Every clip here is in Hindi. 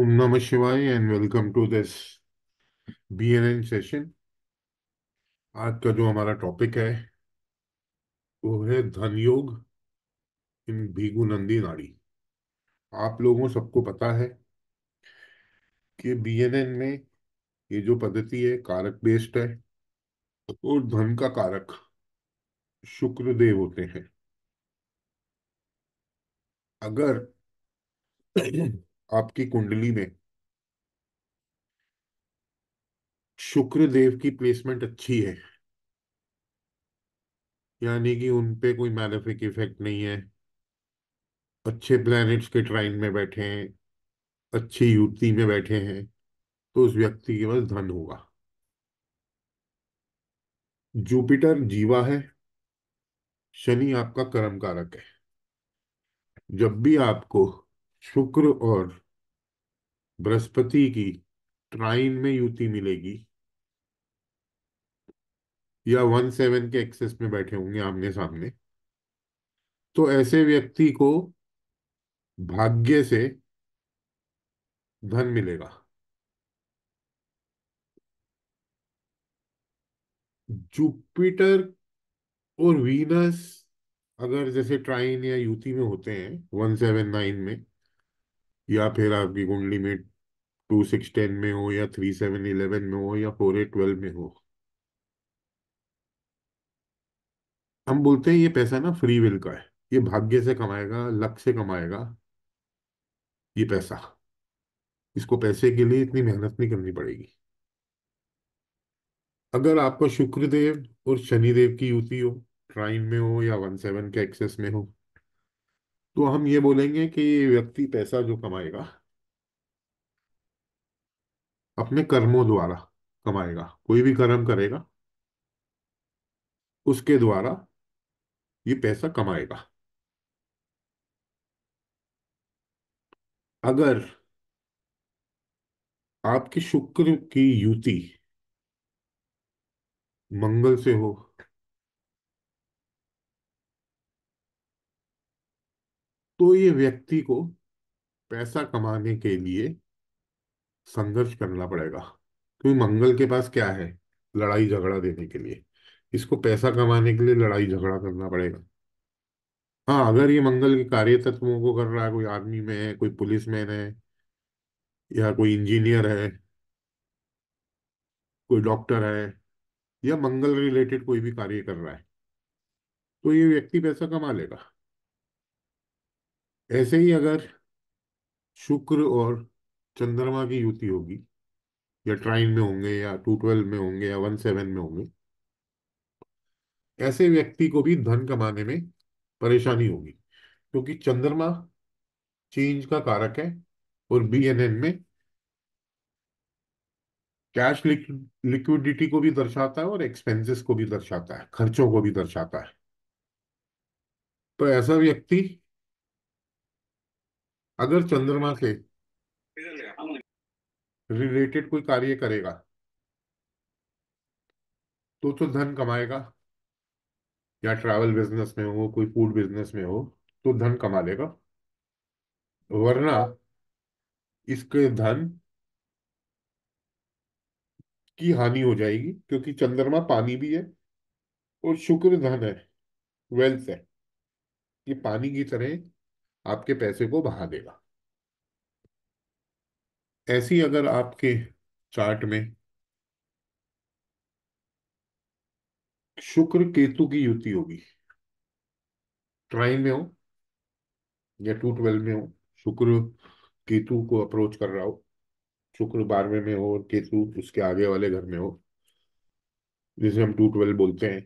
Om Namah Shivaya and welcome to this BNN session. आज का जो हमारा टॉपिक है वो है धन योग इन भीगु नंदी नाड़ी आप लोगों सबको पता है कि बीएनएन में ये जो पद्धति है कारक बेस्ड है और धन का कारक शुक्र देव होते हैं अगर आपकी कुंडली में शुक्र देव की प्लेसमेंट अच्छी है यानी कि उन पे कोई मैलेफिक इफेक्ट नहीं है अच्छे प्लैनेट्स के ट्राइन में बैठे हैं अच्छी युति में बैठे हैं तो उस व्यक्ति के पास धन होगा जुपिटर जीवा है शनि आपका कर्म कारक है जब भी आपको शुक्र और बृहस्पति की ट्राइन में युति मिलेगी या वन सेवन के एक्सेस में बैठे होंगे आमने सामने तो ऐसे व्यक्ति को भाग्य से धन मिलेगा जुपिटर और वीनस अगर जैसे ट्राइन या युति में होते हैं वन सेवन नाइन में या फिर आपकी कुंडली में टू सिक्स टेन में हो या थ्री सेवन इलेवन में हो या फोर एट ट्वेल्व में हो हम बोलते हैं ये पैसा ना फ्री विल का है ये भाग्य से कमाएगा लक से कमाएगा ये पैसा इसको पैसे के लिए इतनी मेहनत नहीं करनी पड़ेगी अगर आपका शुक्रदेव और शनिदेव की युति हो ट्राइन में हो या वन सेवन के एक्सेस में हो तो हम ये बोलेंगे कि ये व्यक्ति पैसा जो कमाएगा अपने कर्मों द्वारा कमाएगा कोई भी कर्म करेगा उसके द्वारा ये पैसा कमाएगा अगर आपके शुक्र की युति मंगल से हो तो ये व्यक्ति को पैसा कमाने के लिए संघर्ष करना पड़ेगा क्योंकि मंगल के पास क्या है लड़ाई झगड़ा देने के लिए इसको पैसा कमाने के लिए लड़ाई झगड़ा करना पड़ेगा हाँ अगर ये मंगल के कार्य तत्वों को कर रहा है कोई आर्मी में है कोई पुलिस मैन है या कोई इंजीनियर है कोई डॉक्टर है या मंगल रिलेटेड कोई भी कार्य कर रहा है तो ये व्यक्ति पैसा कमा लेगा ऐसे ही अगर शुक्र और चंद्रमा की युति होगी या ट्राइन में होंगे या टू ट्वेल्व में होंगे या वन सेवन में होंगे ऐसे व्यक्ति को भी धन कमाने में परेशानी होगी क्योंकि चंद्रमा चेंज का कारक है और बी एन एन में कैश लिक्विडिटी को भी दर्शाता है और एक्सपेंसेस को भी दर्शाता है खर्चों को भी दर्शाता है तो ऐसा व्यक्ति अगर चंद्रमा से रिलेटेड कोई कार्य करेगा तो तो धन कमाएगा या ट्रैवल बिजनेस में हो कोई फूड बिजनेस में हो तो धन कमा लेगा वरना इसके धन की हानि हो जाएगी क्योंकि चंद्रमा पानी भी है और शुक्र धन है वेल्थ है ये पानी की तरह आपके पैसे को बहा देगा ऐसी अगर आपके चार्ट में शुक्र केतु की युति होगी ट्राइन में हो या टू ट्वेल्व में हो शुक्र केतु को अप्रोच कर रहा हो शुक्र बारहवें में हो और केतु उसके आगे वाले घर में हो जिसे हम टू ट्वेल्व बोलते हैं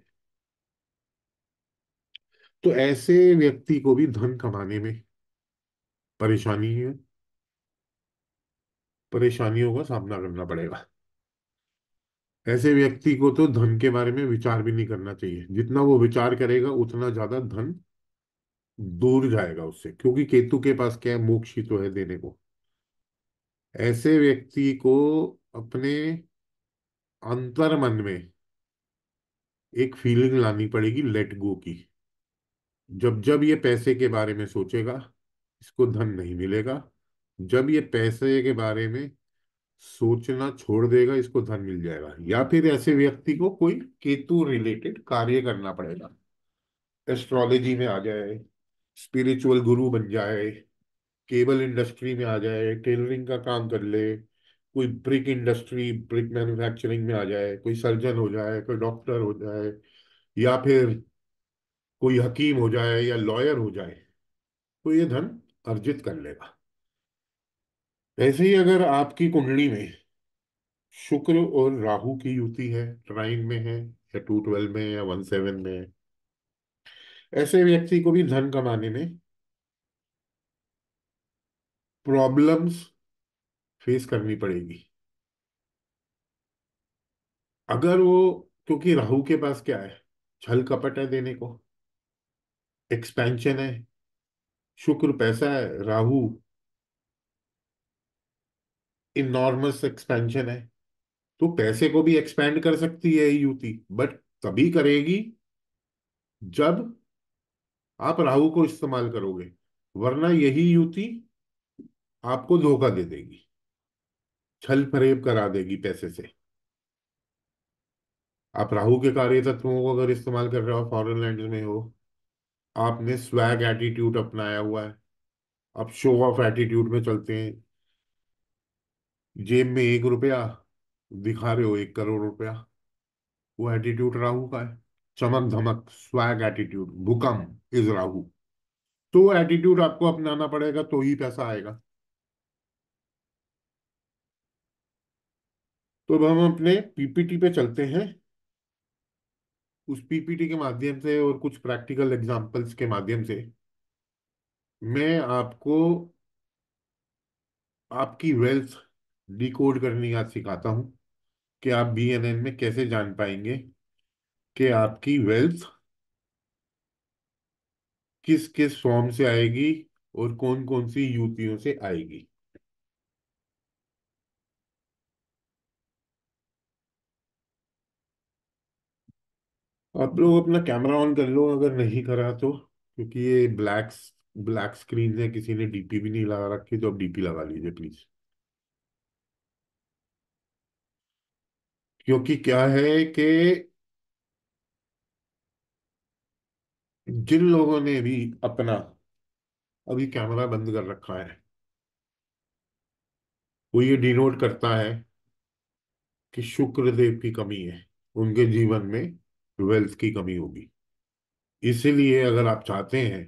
तो ऐसे व्यक्ति को भी धन कमाने में परेशानी है परेशानियों का सामना करना पड़ेगा ऐसे व्यक्ति को तो धन के बारे में विचार भी नहीं करना चाहिए जितना वो विचार करेगा उतना ज्यादा धन दूर जाएगा उससे क्योंकि केतु के पास क्या है मोक्ष ही तो है देने को ऐसे व्यक्ति को अपने अंतर मन में एक फीलिंग लानी पड़ेगी लेट गो की जब जब ये पैसे के बारे में सोचेगा इसको धन नहीं मिलेगा जब ये पैसे के बारे में सोचना छोड़ देगा इसको धन मिल जाएगा या फिर ऐसे व्यक्ति को कोई केतु रिलेटेड कार्य करना पड़ेगा एस्ट्रोलॉजी में आ जाए स्पिरिचुअल गुरु बन जाए केबल इंडस्ट्री में आ जाए टेलरिंग का काम कर ले कोई ब्रिक इंडस्ट्री ब्रिक मैन्युफैक्चरिंग में आ जाए कोई सर्जन हो जाए कोई डॉक्टर हो जाए या फिर कोई हकीम हो जाए या लॉयर हो जाए तो ये धन अर्जित कर लेगा वैसे ही अगर आपकी कुंडली में शुक्र और राहु की युति है ट्राइन में है या टू ट्वेल्व में या वन सेवन में है ऐसे व्यक्ति को भी धन कमाने में प्रॉब्लम्स फेस करनी पड़ेगी अगर वो क्योंकि राहु के पास क्या है छल कपट है देने को एक्सपेंशन है शुक्र पैसा है राहु इनॉर्मस एक्सपेंशन है तो पैसे को भी एक्सपेंड कर सकती है युति बट तभी करेगी जब आप राहु को इस्तेमाल करोगे वरना यही युति आपको धोखा दे देगी छल फरेब करा देगी पैसे से आप राहु के कार्य तत्वों को अगर इस्तेमाल कर रहे हो फॉरेन लैंड में हो आपने स्वैग एटीट्यूड अपनाया हुआ है आप शो ऑफ एटीट्यूड में चलते हैं जेब में एक रुपया दिखा रहे हो एक करोड़ रुपया वो एटीट्यूड राहु का है चमक धमक स्वैग एटीट्यूड भूकंप इज राहु तो एटीट्यूड आपको अपनाना पड़ेगा तो ही पैसा आएगा तो अब हम अपने पीपीटी पे चलते हैं उस पीपीटी के माध्यम से और कुछ प्रैक्टिकल एग्जांपल्स के माध्यम से मैं आपको आपकी वेल्थ डिकोड करने का सिखाता हूं कि आप बी एन एन में कैसे जान पाएंगे कि आपकी वेल्थ किस किस फॉर्म से आएगी और कौन कौन सी यूपीओ से आएगी आप लोग अपना कैमरा ऑन कर लो अगर नहीं करा तो क्योंकि ये ब्लैक ब्लैक स्क्रीन है किसी ने डीपी भी नहीं लगा रखी तो आप डीपी लगा लीजिए प्लीज़ क्योंकि क्या है कि जिन लोगों ने भी अपना अभी कैमरा बंद कर रखा है वो ये डिनोट करता है कि शुक्रदेव की कमी है उनके जीवन में वेल्थ की कमी होगी इसीलिए अगर आप चाहते हैं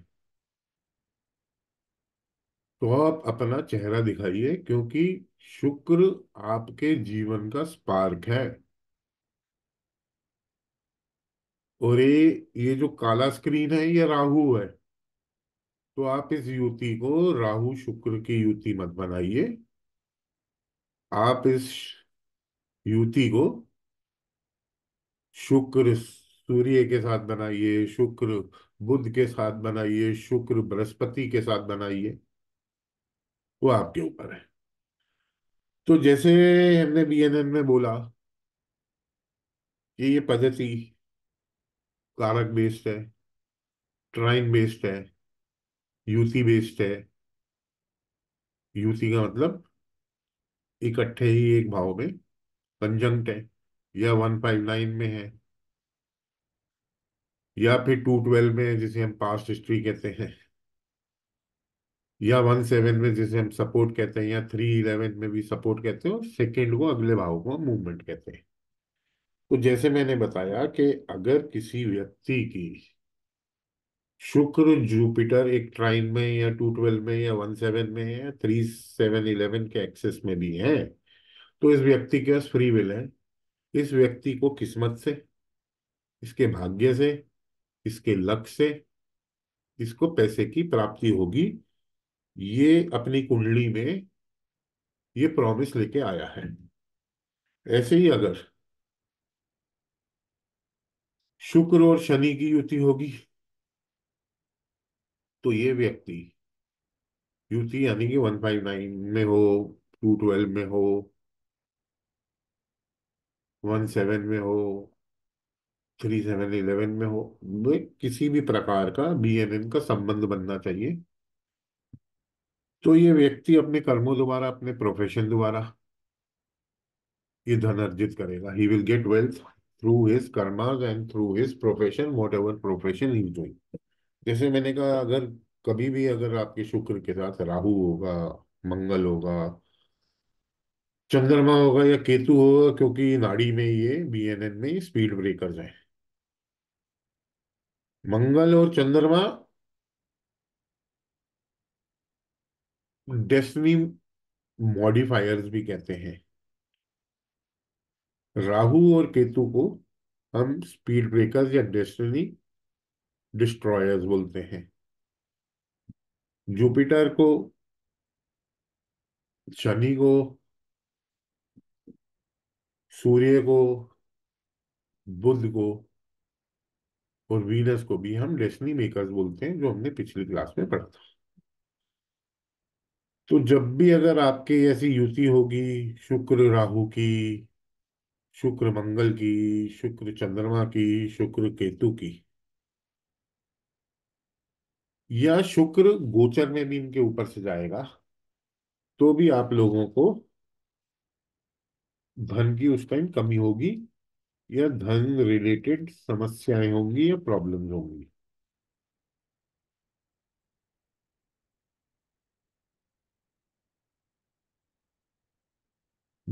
तो आप अपना चेहरा दिखाइए क्योंकि शुक्र आपके जीवन का स्पार्क है और ये जो काला स्क्रीन है ये राहु है तो आप इस युति को राहु शुक्र की युति मत बनाइए आप इस युति को शुक्र सूर्य के साथ बनाइए शुक्र बुध के साथ बनाइए शुक्र बृहस्पति के साथ बनाइए वो आपके ऊपर है तो जैसे हमने बीएनएन में बोला कि ये पद्धति कारक बेस्ड है ट्राइन बेस्ड है यूसी बेस्ड है यूसी का मतलब इकट्ठे ही एक भाव में कंजंक्ट है या वन फाइव नाइन में है या फिर टू ट्वेल्व में जिसे हम पास्ट हिस्ट्री कहते हैं या वन सेवन में जिसे हम सपोर्ट कहते हैं या थ्री इलेवन में भी सपोर्ट कहते हैं और सेकेंड को अगले भाव को मूवमेंट कहते हैं तो जैसे मैंने बताया कि अगर किसी व्यक्ति की शुक्र जुपिटर एक ट्राइन में या टू ट्वेल्व में या वन सेवन में या थ्री सेवन इलेवन के एक्सेस में भी है तो इस व्यक्ति के पास फ्री विल है इस व्यक्ति को किस्मत से इसके भाग्य से इसके लक से इसको पैसे की प्राप्ति होगी ये अपनी कुंडली में ये प्रॉमिस लेके आया है ऐसे ही अगर शुक्र और शनि की युति होगी तो ये व्यक्ति युति यानी कि वन फाइव नाइन में हो टू ट्वेल्व में हो वन सेवन में हो थ्री सेवन इलेवन में हो किसी भी प्रकार का बीएनएन का संबंध बनना चाहिए तो ये व्यक्ति अपने कर्मों द्वारा अपने प्रोफेशन द्वारा ये धन अर्जित करेगा he will get wealth through his karmas and through his profession, whatever profession he's doing. जैसे मैंने कहा अगर कभी भी अगर आपके शुक्र के साथ राहु होगा मंगल होगा चंद्रमा होगा या केतु होगा क्योंकि नाड़ी में ये बीएनएन में ये स्पीड ब्रेकर है मंगल और चंद्रमा डेस्टिनी मॉडिफायर्स भी कहते हैं राहु और केतु को हम स्पीड ब्रेकर्स या डेस्टिनी डिस्ट्रॉयर्स बोलते हैं जुपिटर को शनि को सूर्य को बुध को और वीनस को भी हम डेस्टिनी मेकर्स बोलते हैं जो हमने पिछली क्लास में पढ़ा था तो जब भी अगर आपके ऐसी युति होगी शुक्र राहु की शुक्र मंगल की शुक्र चंद्रमा की शुक्र केतु की या शुक्र गोचर में भी इनके ऊपर से जाएगा तो भी आप लोगों को धन की उस टाइम कमी होगी या धन रिलेटेड समस्याएं होंगी या प्रॉब्लम होंगी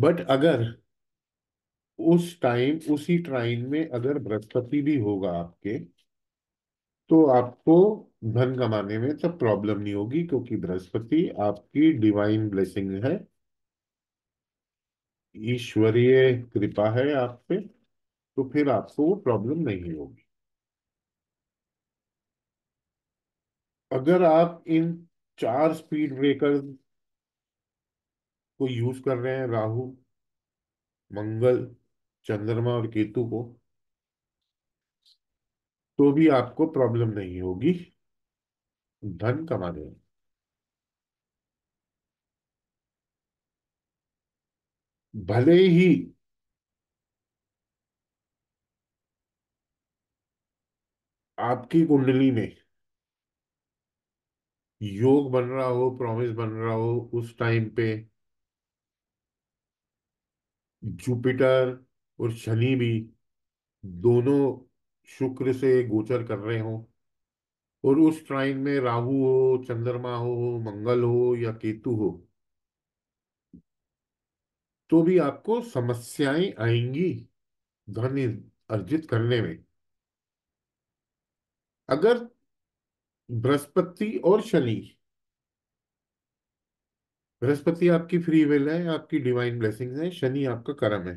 बट अगर उस टाइम उसी ट्राइन में अगर बृहस्पति भी होगा आपके तो आपको धन कमाने में तब प्रॉब्लम नहीं होगी क्योंकि बृहस्पति आपकी डिवाइन ब्लेसिंग है ईश्वरीय कृपा है आप पे तो फिर आपको वो प्रॉब्लम नहीं होगी अगर आप इन चार स्पीड ब्रेकर को यूज कर रहे हैं राहु मंगल चंद्रमा और केतु को तो भी आपको प्रॉब्लम नहीं होगी धन कमाने में भले ही आपकी कुंडली में योग बन रहा हो प्रॉमिस बन रहा हो उस टाइम पे जुपिटर और शनि भी दोनों शुक्र से गोचर कर रहे हो और उस ट्राइन में राहु हो चंद्रमा हो मंगल हो या केतु हो तो भी आपको समस्याएं आएंगी धन अर्जित करने में अगर बृहस्पति और शनि बृहस्पति आपकी फ्री विल है आपकी डिवाइन ब्लेसिंग है शनि आपका कर्म है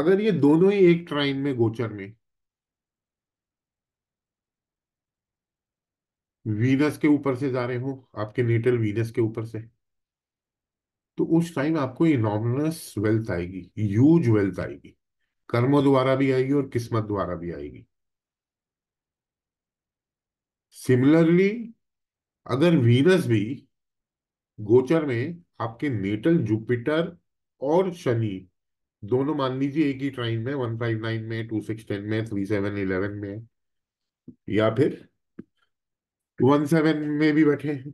अगर ये दोनों ही एक ट्राइन में गोचर में वीनस के ऊपर से जा रहे हो आपके नेटल वीनस के ऊपर से तो उस टाइम आपको इनॉमनस वेल्थ आएगी ह्यूज वेल्थ आएगी कर्मों द्वारा भी आएगी और किस्मत द्वारा भी आएगी सिमिलरली अगर वीनस भी गोचर में आपके नेटल जुपिटर और शनि दोनों मान लीजिए एक ही ट्राइन में वन फाइव नाइन में टू सिक्स टेन में थ्री सेवन इलेवन में या फिर वन सेवन में भी बैठे हैं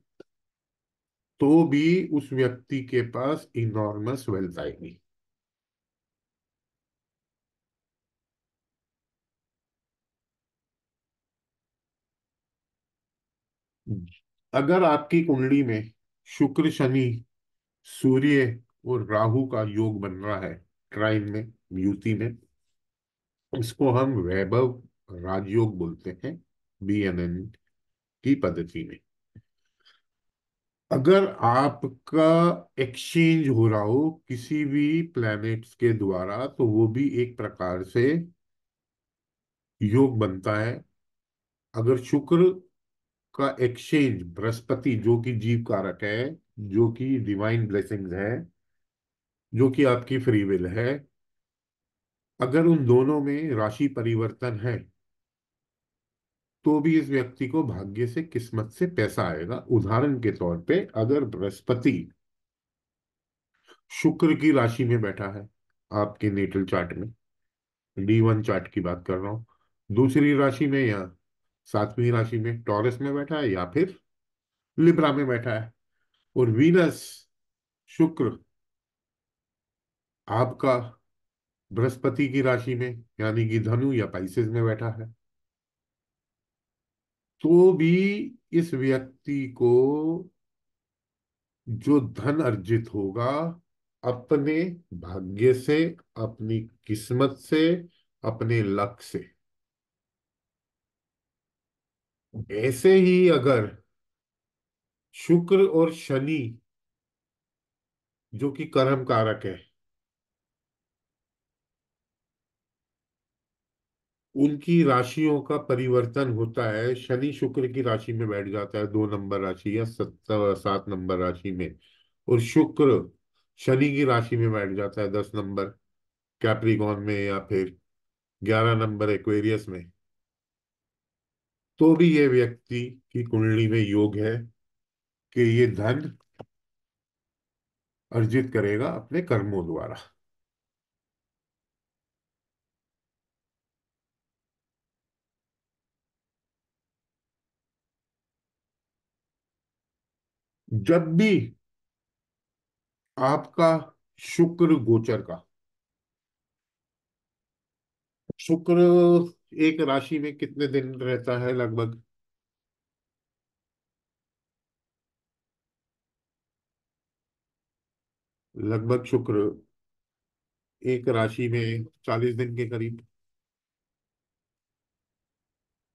तो भी उस व्यक्ति के पास इनॉर्मस वेल्थ आएगी अगर आपकी कुंडली में शुक्र शनि सूर्य और राहु का योग बन रहा है क्राइम में युति में इसको हम वैभव राजयोग बोलते हैं बी एन एन की पद्धति में अगर आपका एक्सचेंज हो रहा हो किसी भी प्लैनेट्स के द्वारा तो वो भी एक प्रकार से योग बनता है अगर शुक्र का एक्सचेंज बृहस्पति जो कि जीव कारक है जो कि डिवाइन ब्लेसिंग्स है जो कि आपकी फ्री विल है अगर उन दोनों में राशि परिवर्तन है तो भी इस व्यक्ति को भाग्य से किस्मत से पैसा आएगा उदाहरण के तौर पे अगर बृहस्पति शुक्र की राशि में बैठा है आपके नेटल चार्ट में डी वन चार्ट की बात कर रहा हूं दूसरी राशि में या सातवीं राशि में टॉरस में बैठा है या फिर लिब्रा में बैठा है और वीनस शुक्र आपका बृहस्पति की राशि में यानी कि धनु या पाइसेस में बैठा है तो भी इस व्यक्ति को जो धन अर्जित होगा अपने भाग्य से अपनी किस्मत से अपने लक से ऐसे ही अगर शुक्र और शनि जो कि कर्म कारक है उनकी राशियों का परिवर्तन होता है शनि शुक्र की राशि में बैठ जाता है दो नंबर राशि या सात नंबर राशि में और शुक्र शनि की राशि में बैठ जाता है दस नंबर कैप्रिकॉन में या फिर ग्यारह नंबर एक्वेरियस में तो भी ये व्यक्ति की कुंडली में योग है कि ये धन अर्जित करेगा अपने कर्मों द्वारा जब भी आपका शुक्र गोचर का शुक्र एक राशि में कितने दिन रहता है लगभग लगभग शुक्र एक राशि में चालीस दिन के करीब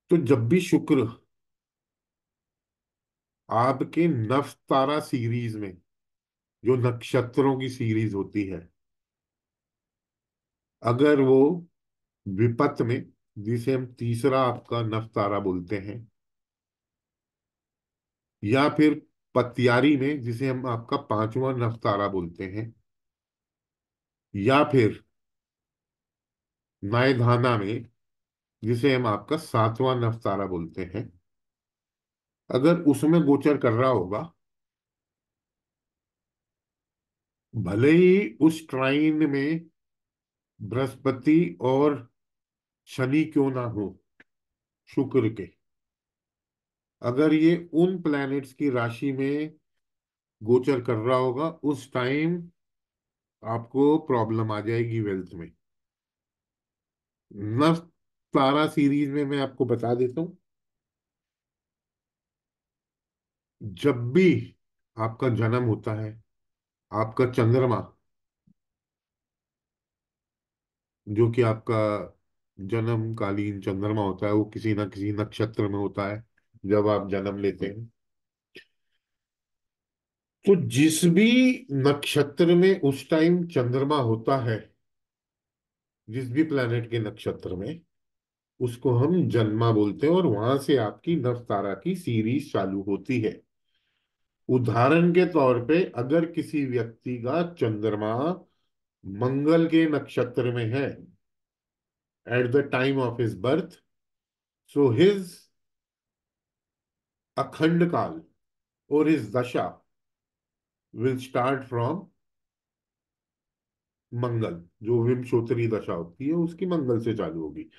तो जब भी शुक्र आपके नफ तारा सीरीज में जो नक्षत्रों की सीरीज होती है अगर वो विपत में जिसे हम तीसरा आपका नफ तारा बोलते हैं या फिर पतियारी में जिसे हम आपका पांचवा नफ तारा बोलते हैं या फिर नायधाना में जिसे हम आपका सातवां नफ तारा बोलते हैं अगर उसमें गोचर कर रहा होगा भले ही उस ट्राइन में बृहस्पति और शनि क्यों ना हो शुक्र के अगर ये उन प्लैनेट्स की राशि में गोचर कर रहा होगा उस टाइम आपको प्रॉब्लम आ जाएगी वेल्थ में नर्स तारा सीरीज में मैं आपको बता देता हूं जब भी आपका जन्म होता है आपका चंद्रमा जो कि आपका जन्मकालीन चंद्रमा होता है वो किसी ना किसी नक्षत्र में होता है जब आप जन्म लेते हैं तो जिस भी नक्षत्र में उस टाइम चंद्रमा होता है जिस भी प्लेनेट के नक्षत्र में उसको हम जन्मा बोलते हैं और वहां से आपकी नवतारा की सीरीज चालू होती है उदाहरण के तौर पे अगर किसी व्यक्ति का चंद्रमा मंगल के नक्षत्र में है at the time of his birth so his अखंड काल और हिज दशा विल स्टार्ट फ्रॉम मंगल जो विमशोत्री दशा होती है उसकी मंगल से चालू होगी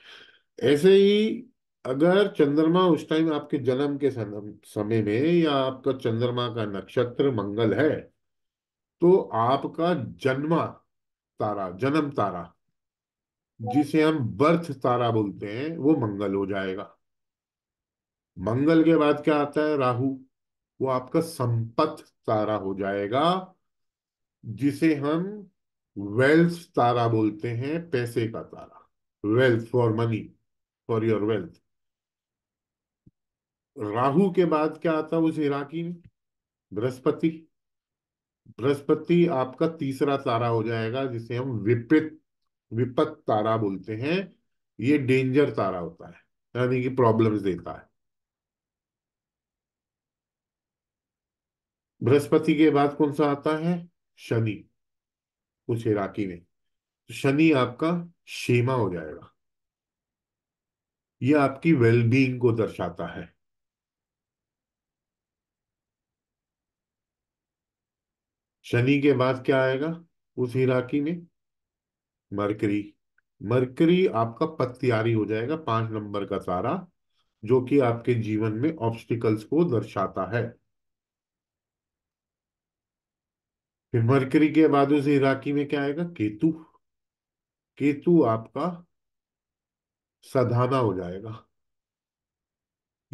ऐसे ही अगर चंद्रमा उस टाइम आपके जन्म के समय में या आपका चंद्रमा का नक्षत्र मंगल है तो आपका जन्मा तारा जन्म तारा जिसे हम बर्थ तारा बोलते हैं वो मंगल हो जाएगा मंगल के बाद क्या आता है राहु वो आपका संपत तारा हो जाएगा जिसे हम वेल्थ तारा बोलते हैं पैसे का तारा wealth for money for your wealth Rahu के बाद क्या आता है उस इराकी में बृहस्पति बृहस्पति आपका तीसरा तारा हो जाएगा जिसे हम विपरीत विपत तारा बोलते हैं ये डेंजर तारा होता है यानी कि प्रॉब्लम्स देता है बृहस्पति के बाद कौन सा आता है शनि उस इराकी में शनि आपका शेमा हो जाएगा यह आपकी वेलबींग को दर्शाता है शनि के बाद क्या आएगा उस हिराकी में मरकरी मरकरी आपका पत्तियारी हो जाएगा पांच नंबर का तारा जो कि आपके जीवन में ऑब्स्टिकल्स को दर्शाता है फिर मरकरी के बाद उस हिराकी में क्या आएगा केतु केतु आपका सधाना हो जाएगा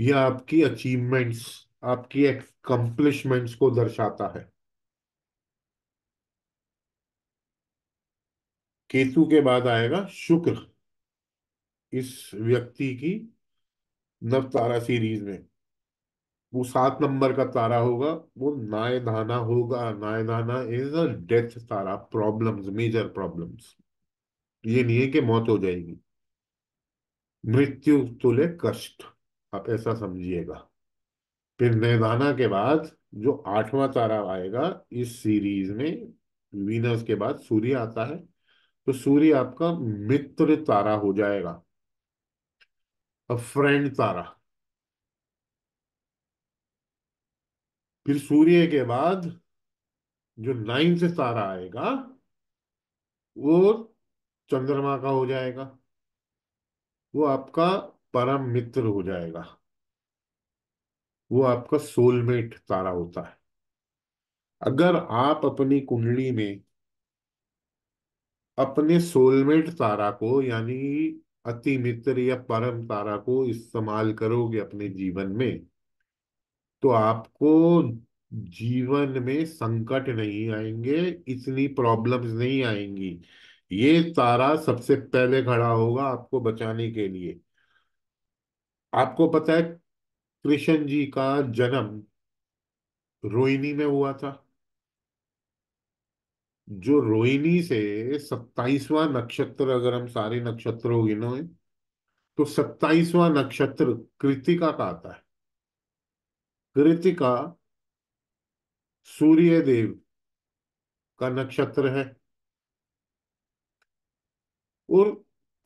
यह आपकी अचीवमेंट्स आपकी एक्सकम्प्लिशमेंट्स को दर्शाता है केतु के बाद आएगा शुक्र इस व्यक्ति की नव तारा सीरीज में वो सात नंबर का तारा होगा वो नायधाना होगा नायधाना इज अ डेथ तारा प्रॉब्लम्स मेजर प्रॉब्लम्स ये नहीं है कि मौत हो जाएगी मृत्यु तुले कष्ट आप ऐसा समझिएगा फिर नैदाना के बाद जो आठवां तारा आएगा इस सीरीज में वीनस के बाद सूर्य आता है तो सूर्य आपका मित्र तारा हो जाएगा अ फ्रेंड तारा फिर सूर्य के बाद जो नाइन्थ तारा आएगा वो चंद्रमा का हो जाएगा वो आपका परम मित्र हो जाएगा वो आपका सोलमेट तारा होता है अगर आप अपनी कुंडली में अपने सोलमेट तारा को यानी अति मित्र या परम तारा को इस्तेमाल करोगे अपने जीवन में तो आपको जीवन में संकट नहीं आएंगे इतनी प्रॉब्लम्स नहीं आएंगी ये तारा सबसे पहले खड़ा होगा आपको बचाने के लिए आपको पता है कृष्ण जी का जन्म रोहिणी में हुआ था जो रोहिणी से सत्ताईसवां नक्षत्र अगर हम सारे हो गिनोए तो सत्ताईसवां नक्षत्र कृतिका का आता है कृतिका सूर्य देव का नक्षत्र है और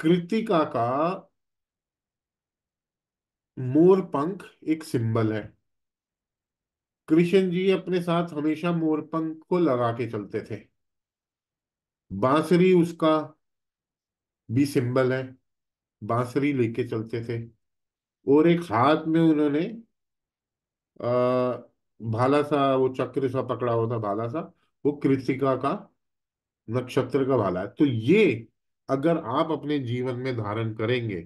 कृतिका का मोर पंख एक सिंबल है कृष्ण जी अपने साथ हमेशा मोर पंख को लगा के चलते थे बांसुरी उसका भी सिंबल है बांसुरी लेके चलते थे और एक हाथ में उन्होंने अः भाला सा वो चक्र सा पकड़ा हुआ था भाला सा वो कृतिका का नक्षत्र का भाला है तो ये अगर आप अपने जीवन में धारण करेंगे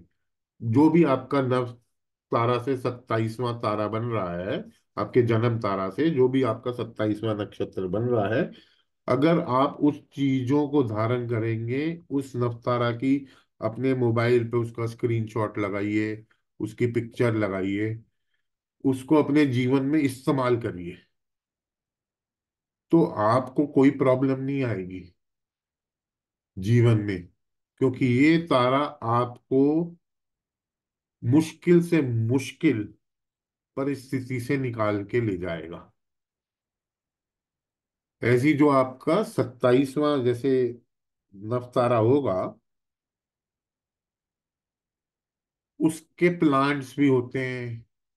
जो भी आपका नव तारा से सत्ताईसवा तारा बन रहा है आपके जन्म तारा से जो भी आपका सत्ताईसवां नक्षत्र बन रहा है अगर आप उस चीजों को धारण करेंगे उस नफ्तारा की अपने मोबाइल पे उसका स्क्रीनशॉट लगाइए उसकी पिक्चर लगाइए उसको अपने जीवन में इस्तेमाल करिए तो आपको कोई प्रॉब्लम नहीं आएगी जीवन में क्योंकि ये तारा आपको मुश्किल से मुश्किल परिस्थिति से निकाल के ले जाएगा ऐसी जो आपका सत्ताईसवां जैसे नवतारा होगा उसके प्लांट्स भी होते हैं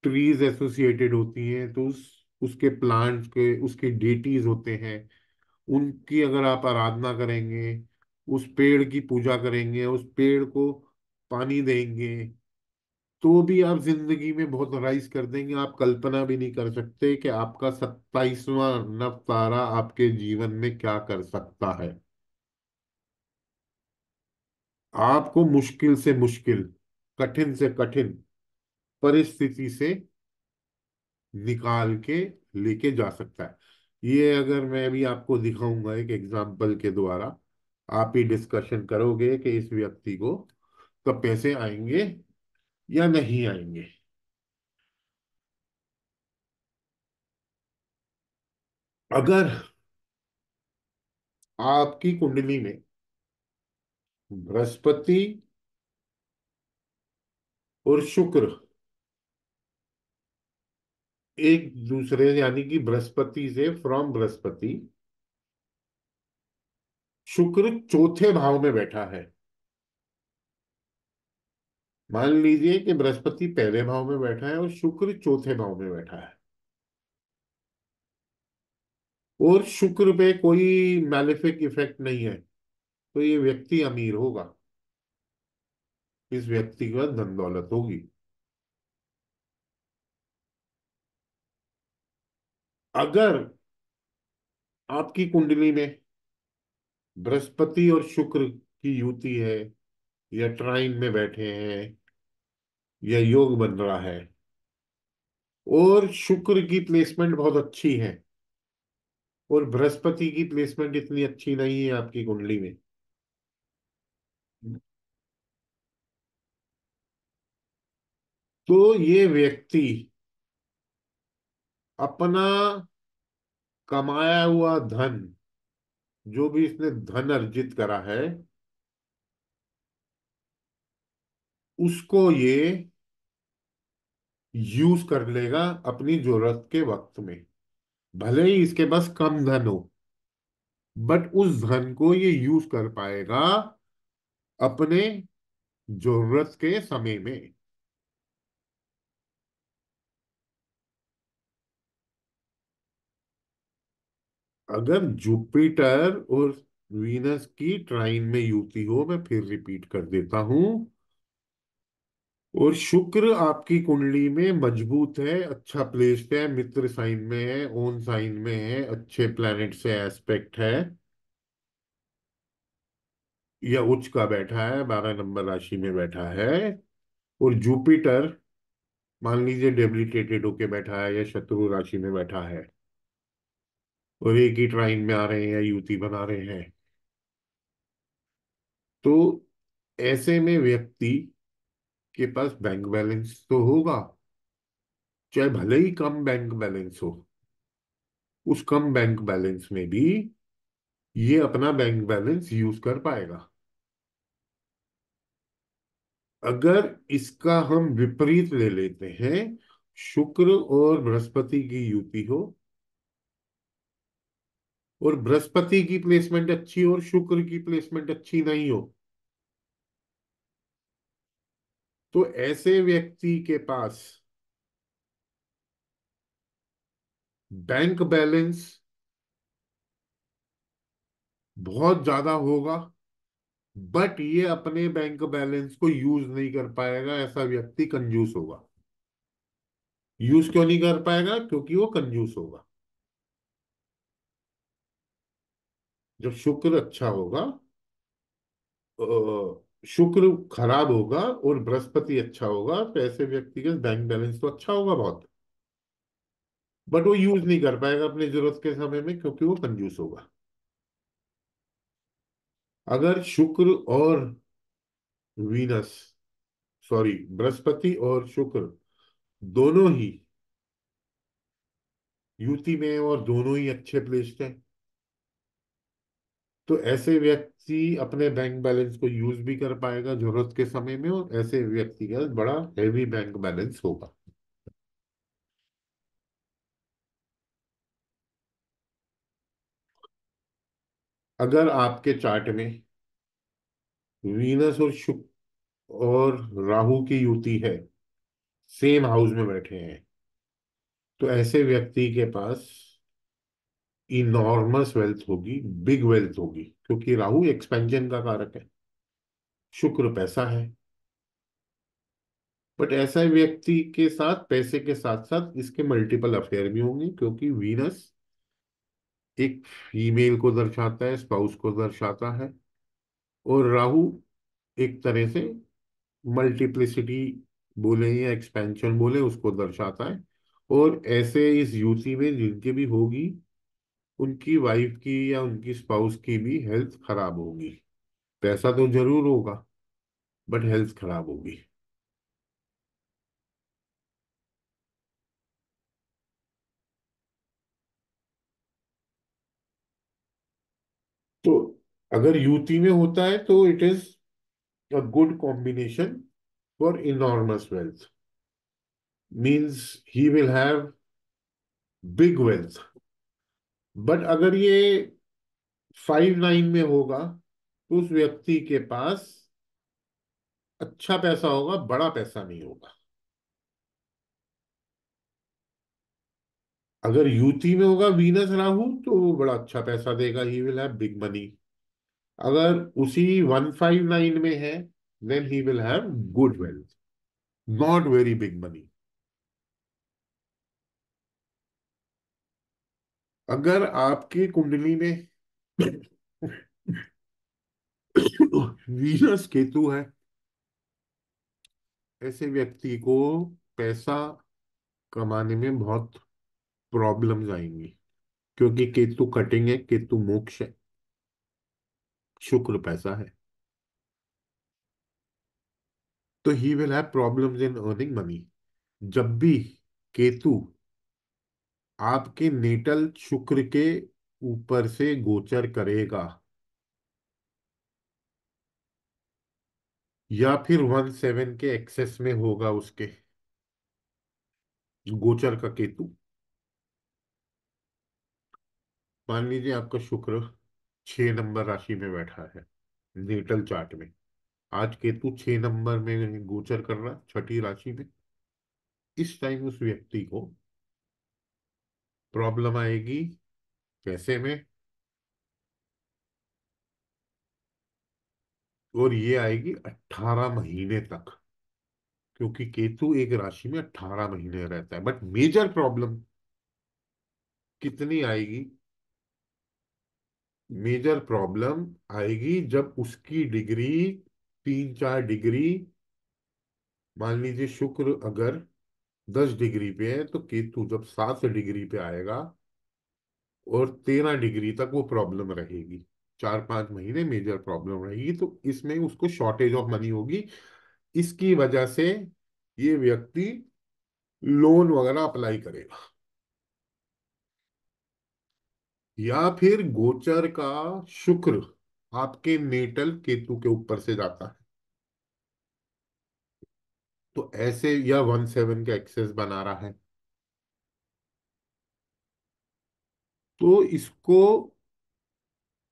ट्रीज एसोसिएटेड होती हैं तो उस उसके प्लांट्स के उसके डेटीज होते हैं उनकी अगर आप आराधना करेंगे उस पेड़ की पूजा करेंगे उस पेड़ को पानी देंगे तो भी आप जिंदगी में बहुत राइज कर देंगे आप कल्पना भी नहीं कर सकते कि आपका सत्ताईसवां नव तारा आपके जीवन में क्या कर सकता है आपको मुश्किल से मुश्किल कठिन से कठिन परिस्थिति से निकाल के लेके जा सकता है ये अगर मैं अभी आपको दिखाऊंगा एक एग्जाम्पल के द्वारा आप ही डिस्कशन करोगे कि इस व्यक्ति को तो पैसे आएंगे या नहीं आएंगे अगर आपकी कुंडली में बृहस्पति और शुक्र एक दूसरे यानी कि बृहस्पति से फ्रॉम बृहस्पति शुक्र चौथे भाव में बैठा है मान लीजिए कि बृहस्पति पहले भाव में बैठा है और शुक्र चौथे भाव में बैठा है और शुक्र पे कोई मैलिफिक इफेक्ट नहीं है तो ये व्यक्ति अमीर होगा इस व्यक्ति के पास धन दौलत होगी अगर आपकी कुंडली में बृहस्पति और शुक्र की युति है या ट्राइन में बैठे हैं या योग बन रहा है और शुक्र की प्लेसमेंट बहुत अच्छी है और बृहस्पति की प्लेसमेंट इतनी अच्छी नहीं है आपकी कुंडली में तो ये व्यक्ति अपना कमाया हुआ धन जो भी इसने धन अर्जित करा है उसको ये यूज कर लेगा अपनी जरूरत के वक्त में भले ही इसके पास कम धन हो बट उस धन को ये यूज कर पाएगा अपने जरूरत के समय में अगर जुपिटर और वीनस की ट्राइन में युति हो मैं फिर रिपीट कर देता हूं और शुक्र आपकी कुंडली में मजबूत है अच्छा प्लेस्ड है मित्र साइन में है ओन साइन में है अच्छे प्लैनेट से एस्पेक्ट है या उच्च का बैठा है बारह नंबर राशि में बैठा है और जुपिटर मान लीजिए डेबिलिटेटेड होके बैठा है या शत्रु राशि में बैठा है और एक ही ट्राइन में आ रहे हैं या युति बना रहे हैं तो ऐसे में व्यक्ति के पास बैंक बैलेंस तो होगा चाहे भले ही कम बैंक बैलेंस हो उस कम बैंक बैलेंस में भी ये अपना बैंक बैलेंस यूज कर पाएगा अगर इसका हम विपरीत ले लेते हैं शुक्र और बृहस्पति की युति हो और बृहस्पति की प्लेसमेंट अच्छी और शुक्र की प्लेसमेंट अच्छी नहीं हो तो ऐसे व्यक्ति के पास बैंक बैलेंस बहुत ज्यादा होगा बट ये अपने बैंक बैलेंस को यूज नहीं कर पाएगा ऐसा व्यक्ति कंजूस होगा यूज क्यों नहीं कर पाएगा क्योंकि वो कंजूस होगा जब शुक्र अच्छा होगा शुक्र खराब होगा और बृहस्पति अच्छा होगा तो ऐसे व्यक्ति का बैंक बैलेंस तो अच्छा होगा बहुत बट वो यूज नहीं कर पाएगा अपनी जरूरत के समय में क्योंकि वो कंजूस होगा अगर शुक्र और वीनस सॉरी बृहस्पति और शुक्र दोनों ही युति में और दोनों ही अच्छे प्लेस्ड हैं तो ऐसे व्यक्ति अपने बैंक बैलेंस को यूज भी कर पाएगा जरूरत के समय में और ऐसे व्यक्ति का बड़ा हैवी बैंक बैलेंस होगा अगर आपके चार्ट में वीनस और शुक्र और राहु की युति है सेम हाउस में बैठे हैं तो ऐसे व्यक्ति के पास इनॉर्मस वेल्थ होगी बिग वेल्थ होगी क्योंकि राहु एक्सपेंशन का कारक है शुक्र पैसा है बट ऐसा व्यक्ति के साथ पैसे के साथ साथ इसके मल्टीपल अफेयर भी होंगे क्योंकि वीनस एक फीमेल को दर्शाता है स्पाउस को दर्शाता है और राहु एक तरह से मल्टीप्लिसिटी बोले या एक्सपेंशन बोले उसको दर्शाता है और ऐसे इस युति में जिनके भी होगी उनकी वाइफ की या उनकी स्पाउस की भी हेल्थ खराब होगी पैसा तो जरूर होगा बट हेल्थ खराब होगी तो अगर यूटी में होता है तो it is a good combination for enormous wealth means he will have big wealth but अगर ये फाइव नाइन में होगा तो उस व्यक्ति के पास अच्छा पैसा होगा बड़ा पैसा नहीं होगा अगर युति में होगा वीनस राहु तो वो बड़ा अच्छा पैसा देगा he will have big money अगर उसी वन फाइव नाइन में है then he will have good wealth not very big money अगर आपकी कुंडली में वीनस केतु है ऐसे व्यक्ति को पैसा कमाने में बहुत प्रॉब्लम्स आएंगी क्योंकि केतु कटिंग है केतु मोक्ष है शुक्र पैसा है तो he will have problems in earning money जब भी केतु आपके नेटल शुक्र के ऊपर से गोचर करेगा या फिर वन सेवन के एक्सेस में होगा उसके गोचर का केतु मान लीजिए आपका शुक्र छह नंबर राशि में बैठा है नेटल चार्ट में आज केतु छह नंबर में गोचर कर रहा छठी राशि में इस टाइम उस व्यक्ति को प्रॉब्लम आएगी पैसे में और ये आएगी अट्ठारह महीने तक क्योंकि केतु एक राशि में अट्ठारह महीने रहता है बट मेजर प्रॉब्लम कितनी आएगी मेजर प्रॉब्लम आएगी जब उसकी डिग्री तीन चार डिग्री मान लीजिए शुक्र अगर दस डिग्री पे है तो केतु जब सात डिग्री पे आएगा और तेरह डिग्री तक वो प्रॉब्लम रहेगी चार पांच महीने मेजर प्रॉब्लम रहेगी तो इसमें उसको शॉर्टेज ऑफ मनी होगी इसकी वजह से ये व्यक्ति लोन वगैरह अप्लाई करेगा या फिर गोचर का शुक्र आपके नेटल केतु के ऊपर से जाता है तो ऐसे यह वन सेवन का एक्सेस बना रहा है तो इसको